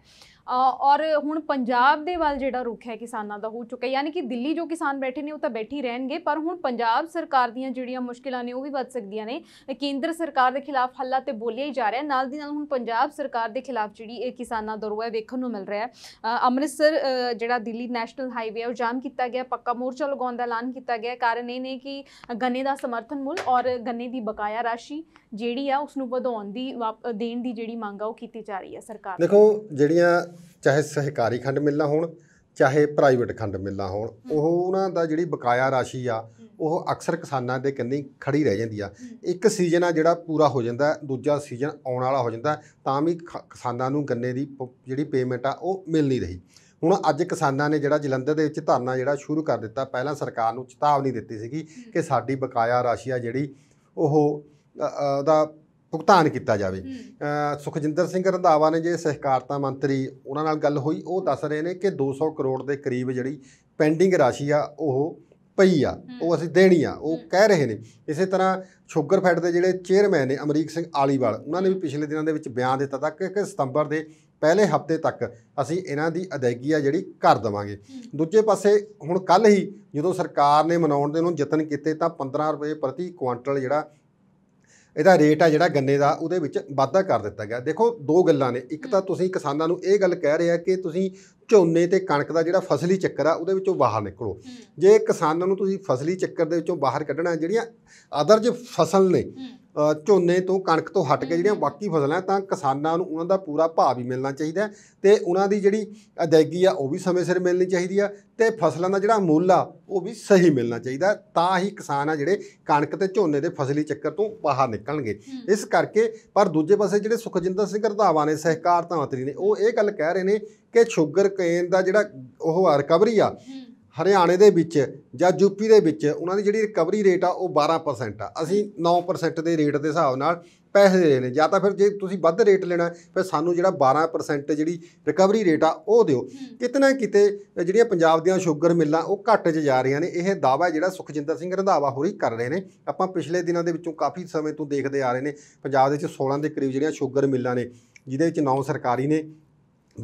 ਔਰ ਹੁਣ ਪੰਜਾਬ ਦੇ ਵੱਲ ਜਿਹੜਾ ਰੁਖ ਹੈ ਕਿਸਾਨਾਂ ਦਾ ਹੋ ਚੁੱਕਾ ਯਾਨੀ ਕਿ ਦਿੱਲੀ ਜੋ ਕਿਸਾਨ ਬੈਠੇ ਨੇ ਉਹ ਤਾਂ ਹੀ ਰਹਿਣਗੇ ਪਰ ਹੁਣ ਪੰਜਾਬ ਸਰਕਾਰ ਦੀਆਂ ਜਿਹੜੀਆਂ ਮੁਸ਼ਕਿਲਾਂ ਨੇ ਉਹ ਵੀ ਵੱਧ ਸਕਦੀਆਂ ਨੇ ਕੇਂਦਰ ਸਰਕਾਰ ਦੇ ਖਿਲਾਫ ਹੱਲਾ ਤੇ ਬੋਲਿਆ ਹੀ ਜਾ ਰਿਹਾ ਨਾਲ ਦੀ ਨਾਲ ਹੁਣ ਪੰਜਾਬ ਸਰਕਾਰ ਦੇ ਖਿਲਾਫ ਜਿਹੜੀ ਇਹ ਕਿਸਾਨਾਂ ਦਾ ਰੋਹ ਹੈ ਵੇਖਣ ਨੂੰ ਮਿਲ ਰਿਹਾ ਹੈ ਅੰਮ੍ਰਿਤਸਰ ਜਿਹੜਾ ਦਿੱਲੀ ਨੈਸ਼ਨਲ ਹਾਈਵੇ ਉਹ ਜਾਮ ਕੀਤਾ ਗਿਆ ਪੱਕਾ ਮੋਰਚਾ ਲਗਾਉਣ ਦਾ ਐਲਾਨ ਕੀਤਾ ਗਿਆ ਕਾਰਨ ਇਹ ਨੇ ਕਿ ਗੰਨੇ ਦਾ ਸਮਰਥਨ ਮੁੱਲ ਔਰ ਗੰਨੇ ਦੀ ਬਕਾਇਆ ਰਾਸ਼ੀ ਜਿਹੜੀ ਆ ਉਸ ਨੂੰ ਵਧਾਉਣ ਦੀ ਦੇਣ ਦੀ ਜਿਹੜੀ ਮੰਗ ਆ ਉਹ ਕੀਤੀ ਜਾ ਰਹੀ ਹੈ ਸਰਕਾਰ ਦੇਖੋ ਜਿਹੜੀਆਂ ਚਾਹੇ ਸਹਿਕਾਰੀ ਖੰਡ ਮਿਲਣਾ ਹੋਣ ਚਾਹੇ ਪ੍ਰਾਈਵੇਟ ਖੰਡ ਮਿਲਣਾ ਹੋਣ ਉਹ ਉਹਨਾਂ ਦਾ ਜਿਹੜੀ ਬਕਾਇਆ ਰਾਸ਼ੀ ਆ ਉਹ ਅਕਸਰ ਕਿਸਾਨਾਂ ਦੇ ਕੰਨੀ ਖੜੀ ਰਹਿ ਜਾਂਦੀ ਆ ਇੱਕ ਸੀਜ਼ਨ ਆ ਜਿਹੜਾ ਪੂਰਾ ਹੋ ਜਾਂਦਾ ਦੂਜਾ ਸੀਜ਼ਨ ਆਉਣ ਵਾਲਾ ਹੋ ਜਾਂਦਾ ਤਾਂ ਵੀ ਕਿਸਾਨਾਂ ਨੂੰ ਗੰਨੇ ਦੀ ਜਿਹੜੀ ਪੇਮੈਂਟ ਆ ਉਹ ਮਿਲ ਨਹੀਂ ਰਹੀ ਹੁਣ ਅੱਜ ਕਿਸਾਨਾਂ ਨੇ ਜਿਹੜਾ ਜਲੰਧਰ ਦੇ ਵਿੱਚ ਧਰਨਾ ਜਿਹੜਾ ਸ਼ੁਰੂ ਕਰ ਦਿੱਤਾ ਪਹਿਲਾਂ ਸਰਕਾਰ ਨੂੰ ਚੇਤਾਵਨੀ ਦਿੱਤੀ ਸੀਗੀ ਕਿ ਸਾਡੀ ਬਕਾਇਆ ਰਾਸ਼ੀ ਆ ਜਿਹੜੀ ਉਹ ਦਾ ਭੁਗਤਾਨ ਕੀਤਾ ਜਾਵੇ ਸੁਖਜਿੰਦਰ ਸਿੰਘ ਰੰਧਾਵਾ ਨੇ ਜੇ ਸਹਿਕਾਰਤਾ ਮੰਤਰੀ ਉਹਨਾਂ ਨਾਲ ਗੱਲ ਹੋਈ ਉਹ ਦੱਸ ਰਹੇ ਨੇ ਕਿ 200 ਕਰੋੜ ਦੇ ਕਰੀਬ ਜਿਹੜੀ ਪੈਂਡਿੰਗ ਰਾਸ਼ੀ ਆ ਉਹ ਪਈ ਆ ਉਹ ਅਸੀਂ ਦੇਣੀ ਆ ਉਹ ਕਹਿ ਰਹੇ ਨੇ ਇਸੇ ਤਰ੍ਹਾਂ ਸ਼ੂਗਰ ਫੈਡ ਦੇ ਜਿਹੜੇ ਚੇਅਰਮੈਨ ਨੇ ਅਮਰੀਕ ਸਿੰਘ ਆਲੀਵਾਲ ਉਹਨਾਂ ਨੇ ਵੀ ਪਿਛਲੇ ਦਿਨਾਂ ਦੇ ਵਿੱਚ ਬਿਆਨ ਦਿੱਤਾ ਤਾਂ ਕਿ ਸਤੰਬਰ ਦੇ ਪਹਿਲੇ ਹਫਤੇ ਤੱਕ ਅਸੀਂ ਇਹਨਾਂ ਦੀ ਅਦਾਇਗੀ ਆ ਜਿਹੜੀ ਕਰ ਦਵਾਂਗੇ ਦੂਜੇ ਪਾਸੇ ਹੁਣ ਕੱਲ ਹੀ ਜਦੋਂ ਸਰਕਾਰ ਨੇ ਮਨਾਉਣ ਦੇ ਨੂੰ ਯਤਨ ਕੀਤੇ ਤਾਂ 15 ਰੁਪਏ ਪ੍ਰਤੀ ਕੁਆਂਟਲ ਜਿਹੜਾ ਇਹਦਾ ਰੇਟ ਆ ਜਿਹੜਾ ਗੰਨੇ ਦਾ ਉਹਦੇ ਵਿੱਚ ਵਾਧਾ ਕਰ ਦਿੱਤਾ ਗਿਆ ਦੇਖੋ ਦੋ ਗੱਲਾਂ ਨੇ ਇੱਕ ਤਾਂ ਤੁਸੀਂ ਕਿਸਾਨਾਂ ਨੂੰ ਇਹ ਗੱਲ ਕਹਿ ਰਹੇ ਆ ਕਿ ਤੁਸੀਂ ਝੋਨੇ ਤੇ ਕਣਕ ਦਾ ਜਿਹੜਾ ਫਸਲੀ ਚੱਕਰ ਆ ਉਹਦੇ ਵਿੱਚੋਂ ਬਾਹਰ ਨਿਕਲੋ ਜੇ ਕਿਸਾਨਾਂ ਨੂੰ ਤੁਸੀਂ ਫਸਲੀ ਚੱਕਰ ਦੇ ਵਿੱਚੋਂ ਬਾਹਰ ਕੱਢਣਾ ਜਿਹੜੀਆਂ ਅਦਰਜ ਫਸਲ ਨੇ ਝੋਨੇ ਤੋਂ ਕਣਕ ਤੋਂ ਹਟ ਕੇ ਜਿਹੜੀਆਂ ਬਾਕੀ ਫਸਲਾਂ ਤਾਂ ਕਿਸਾਨਾਂ ਨੂੰ ਉਹਨਾਂ ਦਾ ਪੂਰਾ ਭਾਅ ਵੀ ਮਿਲਣਾ ਚਾਹੀਦਾ ਤੇ ਉਹਨਾਂ ਦੀ ਜਿਹੜੀ ਅਦਾਇਗੀ ਆ ਉਹ ਵੀ ਸਮੇਂ ਸਿਰ ਮਿਲਣੀ ਚਾਹੀਦੀ ਆ ਤੇ ਫਸਲਾਂ ਦਾ ਜਿਹੜਾ ਮੁੱਲ ਆ ਉਹ ਵੀ ਸਹੀ ਮਿਲਣਾ ਚਾਹੀਦਾ ਤਾਂ ਹੀ ਕਿਸਾਨ ਆ ਜਿਹੜੇ ਕਣਕ ਤੇ ਝੋਨੇ ਦੇ ਫਸਲੀ ਚੱਕਰ ਤੋਂ ਬਾਹਰ ਨਿਕਲਣਗੇ ਇਸ ਕਰਕੇ ਪਰ ਦੂਜੇ ਪਾਸੇ ਜਿਹੜੇ ਸੁਖਜਿੰਦਰ ਸਿੰਘ ਰਧਾਵਾ ਨੇ ਸਹਿਕਾਰਤਾ ਮੰਤਰੀ ਨੇ ਉਹ ਇਹ ਗੱਲ ਕਹਿ ਰਹੇ ਨੇ ਕਿ ਸ਼ੂਗਰ ਕੇਨ ਦਾ ਜਿਹੜਾ ਉਹ ਰਿਕਵਰੀ ਆ ਹਰਿਆਣੇ ਦੇ ਵਿੱਚ ਜਾਂ ਯੂਪੀ ਦੇ ਵਿੱਚ ਉਹਨਾਂ ਦੀ ਜਿਹੜੀ ਰਿਕਵਰੀ ਰੇਟ ਆ ਉਹ 12% ਆ ਅਸੀਂ 9% ਦੇ ਰੇਟ ਦੇ ਹਿਸਾਬ ਨਾਲ ਪੈਸੇ ਦੇ ਨੇ ਜਾਂ ਤਾਂ ਫਿਰ ਜੇ ਤੁਸੀਂ ਵੱਧ ਰੇਟ ਲੈਣਾ ਫਿਰ ਸਾਨੂੰ ਜਿਹੜਾ 12% ਜਿਹੜੀ ਰਿਕਵਰੀ ਰੇਟ ਆ ਉਹ ਦਿਓ ਕਿਤਨਾ ਕਿਤੇ ਜਿਹੜੀਆਂ ਪੰਜਾਬ ਦੀਆਂ ਸ਼ੂਗਰ ਮਿੱਲਾਂ ਉਹ ਘੱਟ 'ਚ ਜਾ ਰਹੀਆਂ ਨੇ ਇਹ ਦਾਵਾ ਜਿਹੜਾ ਸੁਖਜਿੰਦਰ ਸਿੰਘ ਰੰਧਾਵਾ ਹੋਰੀ ਕਰ ਰਹੇ ਨੇ ਆਪਾਂ ਪਿਛਲੇ ਦਿਨਾਂ ਦੇ ਵਿੱਚੋਂ ਕਾਫੀ ਸਮੇਂ ਤੋਂ ਦੇਖਦੇ ਆ ਰਹੇ ਨੇ ਪੰਜਾਬ ਦੇ ਵਿੱਚ 16 ਦੇ ਕਰੀਬ ਜਿਹੜੀਆਂ ਸ਼ੂਗਰ ਮਿੱਲਾਂ ਨੇ ਜਿਹਦੇ ਵਿੱਚ 9 ਸਰਕਾਰੀ ਨੇ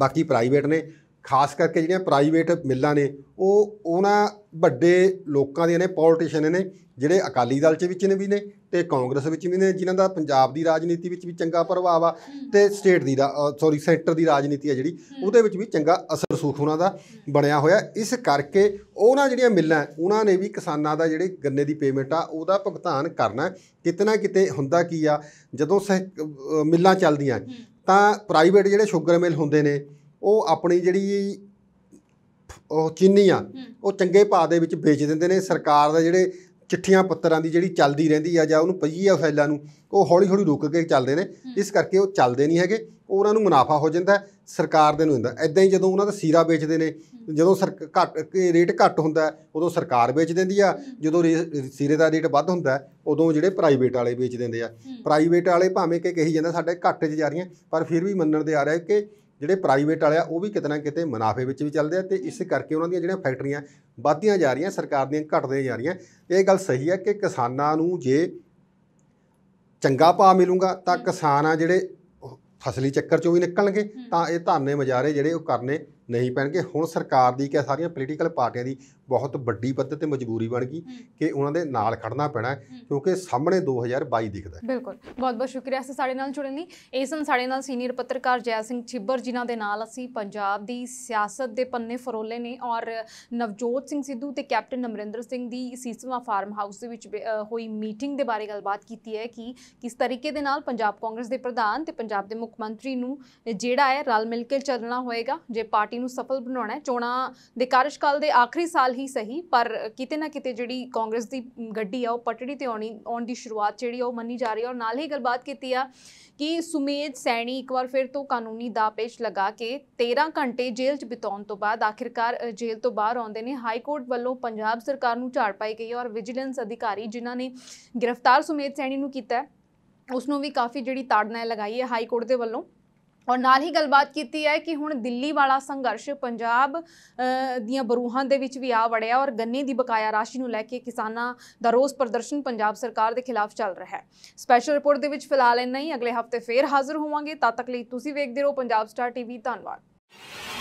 ਬਾਕੀ ਪ੍ਰਾਈਵੇਟ ਨੇ ਖਾਸ ਕਰਕੇ ਜਿਹੜੀਆਂ ਪ੍ਰਾਈਵੇਟ ਮਿੱਲਾਂ ਨੇ ਉਹ ਉਹਨਾਂ ਵੱਡੇ ਲੋਕਾਂ ਦੀਆਂ ਨੇ ਪੋਲਿਟਿਸ਼ੀਅਨ ਨੇ ਜਿਹੜੇ ਅਕਾਲੀ ਦਲ 'ਚ ਵਿੱਚ ਨੇ ਵੀ ਨੇ ਤੇ ਕਾਂਗਰਸ ਵਿੱਚ ਵੀ ਨੇ ਜਿਨ੍ਹਾਂ ਦਾ ਪੰਜਾਬ ਦੀ ਰਾਜਨੀਤੀ ਵਿੱਚ ਵੀ ਚੰਗਾ ਪ੍ਰਭਾਵ ਆ ਤੇ ਸਟੇਟ ਦੀ ਸੌਰੀ ਸੈਂਟਰ ਦੀ ਰਾਜਨੀਤੀ ਆ ਜਿਹੜੀ ਉਹਦੇ ਵਿੱਚ ਵੀ ਚੰਗਾ ਅਸਰ ਸੂਖ ਉਹਨਾਂ ਦਾ ਬਣਿਆ ਹੋਇਆ ਇਸ ਕਰਕੇ ਉਹਨਾਂ ਜਿਹੜੀਆਂ ਮਿੱਲਾਂ ਉਹਨਾਂ ਨੇ ਵੀ ਕਿਸਾਨਾਂ ਦਾ ਜਿਹੜੇ ਗੰਨੇ ਦੀ ਪੇਮੈਂਟ ਆ ਉਹਦਾ ਭੁਗਤਾਨ ਕਰਨਾ ਕਿਤਨਾ ਕਿਤੇ ਹੁੰਦਾ ਕੀ ਆ ਜਦੋਂ ਮਿੱਲਾਂ ਚੱਲਦੀਆਂ ਤਾਂ ਪ੍ਰਾਈਵੇਟ ਜਿਹੜੇ ਸ਼ੂਗਰ ਮਿਲ ਹੁੰਦੇ ਨੇ ਉਹ ਆਪਣੀ ਜਿਹੜੀ ਉਹ ਚੀਨੀ ਆ ਉਹ ਚੰਗੇ ਭਾਅ ਦੇ ਵਿੱਚ ਵੇਚ ਦਿੰਦੇ ਨੇ ਸਰਕਾਰ ਦਾ ਜਿਹੜੇ ਚਿੱਠੀਆਂ ਪੱਤਰਾਂ ਦੀ ਜਿਹੜੀ ਚੱਲਦੀ ਰਹਿੰਦੀ ਆ ਜਾਂ ਉਹਨੂੰ ਪਈ ਆ ਫੈਲਾਂ ਨੂੰ ਉਹ ਹੌਲੀ ਹੌਲੀ ਰੁਕ ਕੇ ਚੱਲਦੇ ਨੇ ਇਸ ਕਰਕੇ ਉਹ ਚੱਲਦੇ ਨਹੀਂ ਹੈਗੇ ਉਹਨਾਂ ਨੂੰ ਮੁਨਾਫਾ ਹੋ ਜਾਂਦਾ ਸਰਕਾਰ ਦੇ ਨੂੰ ਹੁੰਦਾ ਐਦਾਂ ਹੀ ਜਦੋਂ ਉਹਨਾਂ ਦਾ ਸੀਰਾ ਵੇਚਦੇ ਨੇ ਜਦੋਂ ਸਰ ਘੱਟ ਰੇਟ ਘੱਟ ਹੁੰਦਾ ਉਦੋਂ ਸਰਕਾਰ ਵੇਚ ਦਿੰਦੀ ਆ ਜਦੋਂ ਸੀਰੇ ਦਾ ਰੇਟ ਵੱਧ ਹੁੰਦਾ ਉਦੋਂ ਜਿਹੜੇ ਪ੍ਰਾਈਵੇਟ ਵਾਲੇ ਵੇਚ ਦਿੰਦੇ ਆ ਪ੍ਰਾਈਵੇਟ ਵਾਲੇ ਭਾਵੇਂ ਕਿ ਕਹੀ ਜਾਂਦਾ ਸਾਡੇ ਘੱਟ 'ਚ ਜਾ ਰਹੀਆਂ ਪਰ ਫਿਰ ਵੀ ਮੰਨਣ ਦੇ ਆ ਰਿਹਾ ਕਿ ਜਿਹੜੇ ਪ੍ਰਾਈਵੇਟ ਵਾਲਿਆ ਉਹ ਵੀ ਕਿਤੇ ਨਾ ਕਿਤੇ ਮੁਨਾਫੇ ਵਿੱਚ ਵੀ ਚੱਲਦੇ ਆ ਤੇ ਇਸੇ ਕਰਕੇ ਉਹਨਾਂ ਦੀਆਂ ਜਿਹੜੀਆਂ ਫੈਕਟਰੀਆਂ ਵਧਦੀਆਂ ਜਾ ਰਹੀਆਂ ਸਰਕਾਰ ਦੀਆਂ ਘਟਦੀਆਂ ਜਾ ਰਹੀਆਂ ਇਹ ਗੱਲ ਸਹੀ ਹੈ ਕਿ ਕਿਸਾਨਾਂ ਨੂੰ ਜੇ ਚੰਗਾ ਭਾਅ ਮਿਲੂਗਾ ਤਾਂ ਕਿਸਾਨ ਆ ਜਿਹੜੇ ਫਸਲੀ ਚੱਕਰ ਚੋਂ ਵੀ ਨਿਕਲਣਗੇ ਤਾਂ ਇਹ ਧਾਨੇ ਮਜਾਰੇ ਜਿਹੜੇ ਉਹ ਕਰਨੇ ਨਹੀਂ ਪੈਣਗੇ ਹੁਣ ਸਰਕਾਰ ਦੀ ਕਿ ਸਾਰੀਆਂ ਪੋਲੀਟੀਕਲ ਪਾਰਟੀਆਂ ਦੀ ਬਹੁਤ ਵੱਡੀ ਪੱਧਰ ਤੇ ਮਜਬੂਰੀ ਬਣ ਗਈ ਕਿ ਉਹਨਾਂ ਦੇ ਨਾਲ ਖੜਨਾ ਪੈਣਾ ਕਿਉਂਕਿ ਸਾਹਮਣੇ 2022 ਦਿਖਦਾ ਹੈ ਬਿਲਕੁਲ ਬਹੁਤ ਬਹੁਤ ਸ਼ੁਕਰੀਆ ਸੇ ਸਾਡੇ ਨਾਲ ਜੁੜਨ ਲਈ ਇਹ ਸਨ ਸਾਡੇ ਨਾਲ ਸੀਨੀਅਰ ਪੱਤਰਕਾਰ ਜੈ ਸਿੰਘ ਛਿੱਬਰ ਜਿਨ੍ਹਾਂ ਦੇ ਨਾਲ ਅਸੀਂ ਪੰਜਾਬ ਦੀ ਸਿਆਸਤ ਦੇ ਪੰਨੇ ਫਰੋਲੇ ਨੇ ਔਰ ਨਵਜੋਤ ਸਿੰਘ ਸਿੱਧੂ ਤੇ ਕੈਪਟਨ ਅਮਰਿੰਦਰ ਸਿੰਘ ਦੀ ਸੀਸਵਾ ਫਾਰਮ ਹਾਊਸ ਦੇ ਵਿੱਚ ਹੋਈ ਮੀਟਿੰਗ ਦੇ ਬਾਰੇ ਗੱਲਬਾਤ ਕੀਤੀ ਹੈ ਕਿ ਕਿਸ ਤਰੀਕੇ ਦੇ ਨਾਲ ਪੰਜਾਬ ਕਾਂਗਰਸ ਦੇ ਪ੍ਰਧਾਨ ਤੇ ਪੰਜਾਬ ਦੇ ਮੁੱਖ ਮੰਤਰੀ ਨੂੰ ਜਿਹੜਾ ਹੈ ਰਲ ਮਿਲ ਕੇ ਚੱਲਣਾ ਹੋਏਗਾ ਜੇ ਪਾਰਟੀ ਨੂੰ ਸਫਲ ਬਣਾਉਣਾ ਹੈ ਚੋਣਾਂ ਦੇ ਕਾਰਜਕਾਲ ਦੇ ਆਖਰੀ ਸਾਲ ਹੀ ਸਹੀ ਪਰ ਕਿਤੇ ਨਾ ਕਿਤੇ ਜਿਹੜੀ ਕਾਂਗਰਸ ਦੀ ਗੱਡੀ ਆ ਉਹ ਪਟੜੀ ਤੇ ਆਉਣੀ ਆਉਣ ਦੀ ਸ਼ੁਰੂਆਤ ਜਿਹੜੀ ਉਹ ਮੰਨੀ ਜਾ ਰਹੀ ਹੈ ਔਰ ਨਾਲ ਹੀ ਗੱਲਬਾਤ ਕੀਤੀ ਆ ਕਿ ਸੁਮੇਧ ਸੈਣੀ ਇੱਕ ਵਾਰ ਫਿਰ ਤੋਂ ਕਾਨੂੰਨੀ ਦਾਪੇਸ਼ ਲਗਾ ਕੇ 13 ਘੰਟੇ ਜੇਲ੍ਹ 'ਚ ਬਿਤਾਉਣ ਤੋਂ ਬਾਅਦ ਆਖਿਰਕਾਰ ਜੇਲ੍ਹ ਤੋਂ ਬਾਹਰ ਆਉਂਦੇ ਨੇ ਹਾਈ ਕੋਰਟ ਵੱਲੋਂ ਪੰਜਾਬ ਸਰਕਾਰ ਨੂੰ ਝਾੜ ਪਾਈ ਗਈ ਔਰ ਵਿਜੀਲੈਂਸ ਅਧਿਕਾਰੀ ਜਿਨ੍ਹਾਂ ਨੇ ਗ੍ਰਿਫਤਾਰ ਸੁਮੇਧ ਸੈਣੀ ਨੂੰ ਕੀਤਾ ਉਸ ਨੂੰ ਵੀ ਕਾਫੀ ਜਿਹੜੀ ਤਾੜਨਾ ਲਗਾਈ ਹੈ ਹਾਈ ਕੋਰਟ ਦੇ ਵੱਲੋਂ ਔਰ ਨਾਲ ਹੀ ਗੱਲਬਾਤ ਕੀਤੀ ਹੈ ਕਿ ਹੁਣ ਦਿੱਲੀ ਵਾਲਾ ਸੰਘਰਸ਼ ਪੰਜਾਬ ਦੀਆਂ ਬਰੂਹਾਂ ਦੇ ਵਿੱਚ ਵੀ ਆ ਵੜਿਆ ਔਰ ਗੰਨੇ ਦੀ ਬਕਾਇਆ ਰਾਸ਼ੀ ਨੂੰ ਲੈ ਕੇ ਕਿਸਾਨਾਂ ਦਾ ਰੋਸ ਪ੍ਰਦਰਸ਼ਨ ਪੰਜਾਬ ਸਰਕਾਰ ਦੇ ਖਿਲਾਫ ਚੱਲ ਰਿਹਾ ਹੈ ਸਪੈਸ਼ਲ ਰਿਪੋਰਟ ਦੇ ਵਿੱਚ ਫਿਲਹਾਲ ਇੰਨਾ ਹੀ ਅਗਲੇ ਹਫਤੇ ਫੇਰ ਹਾਜ਼ਰ ਹੋਵਾਂਗੇ ਤਦ ਤੱਕ ਲਈ ਤੁਸੀਂ ਵੇਖਦੇ ਰਹੋ ਪੰਜਾਬ ਸਟਾਰ ਟੀਵੀ ਧੰਨਵਾਦ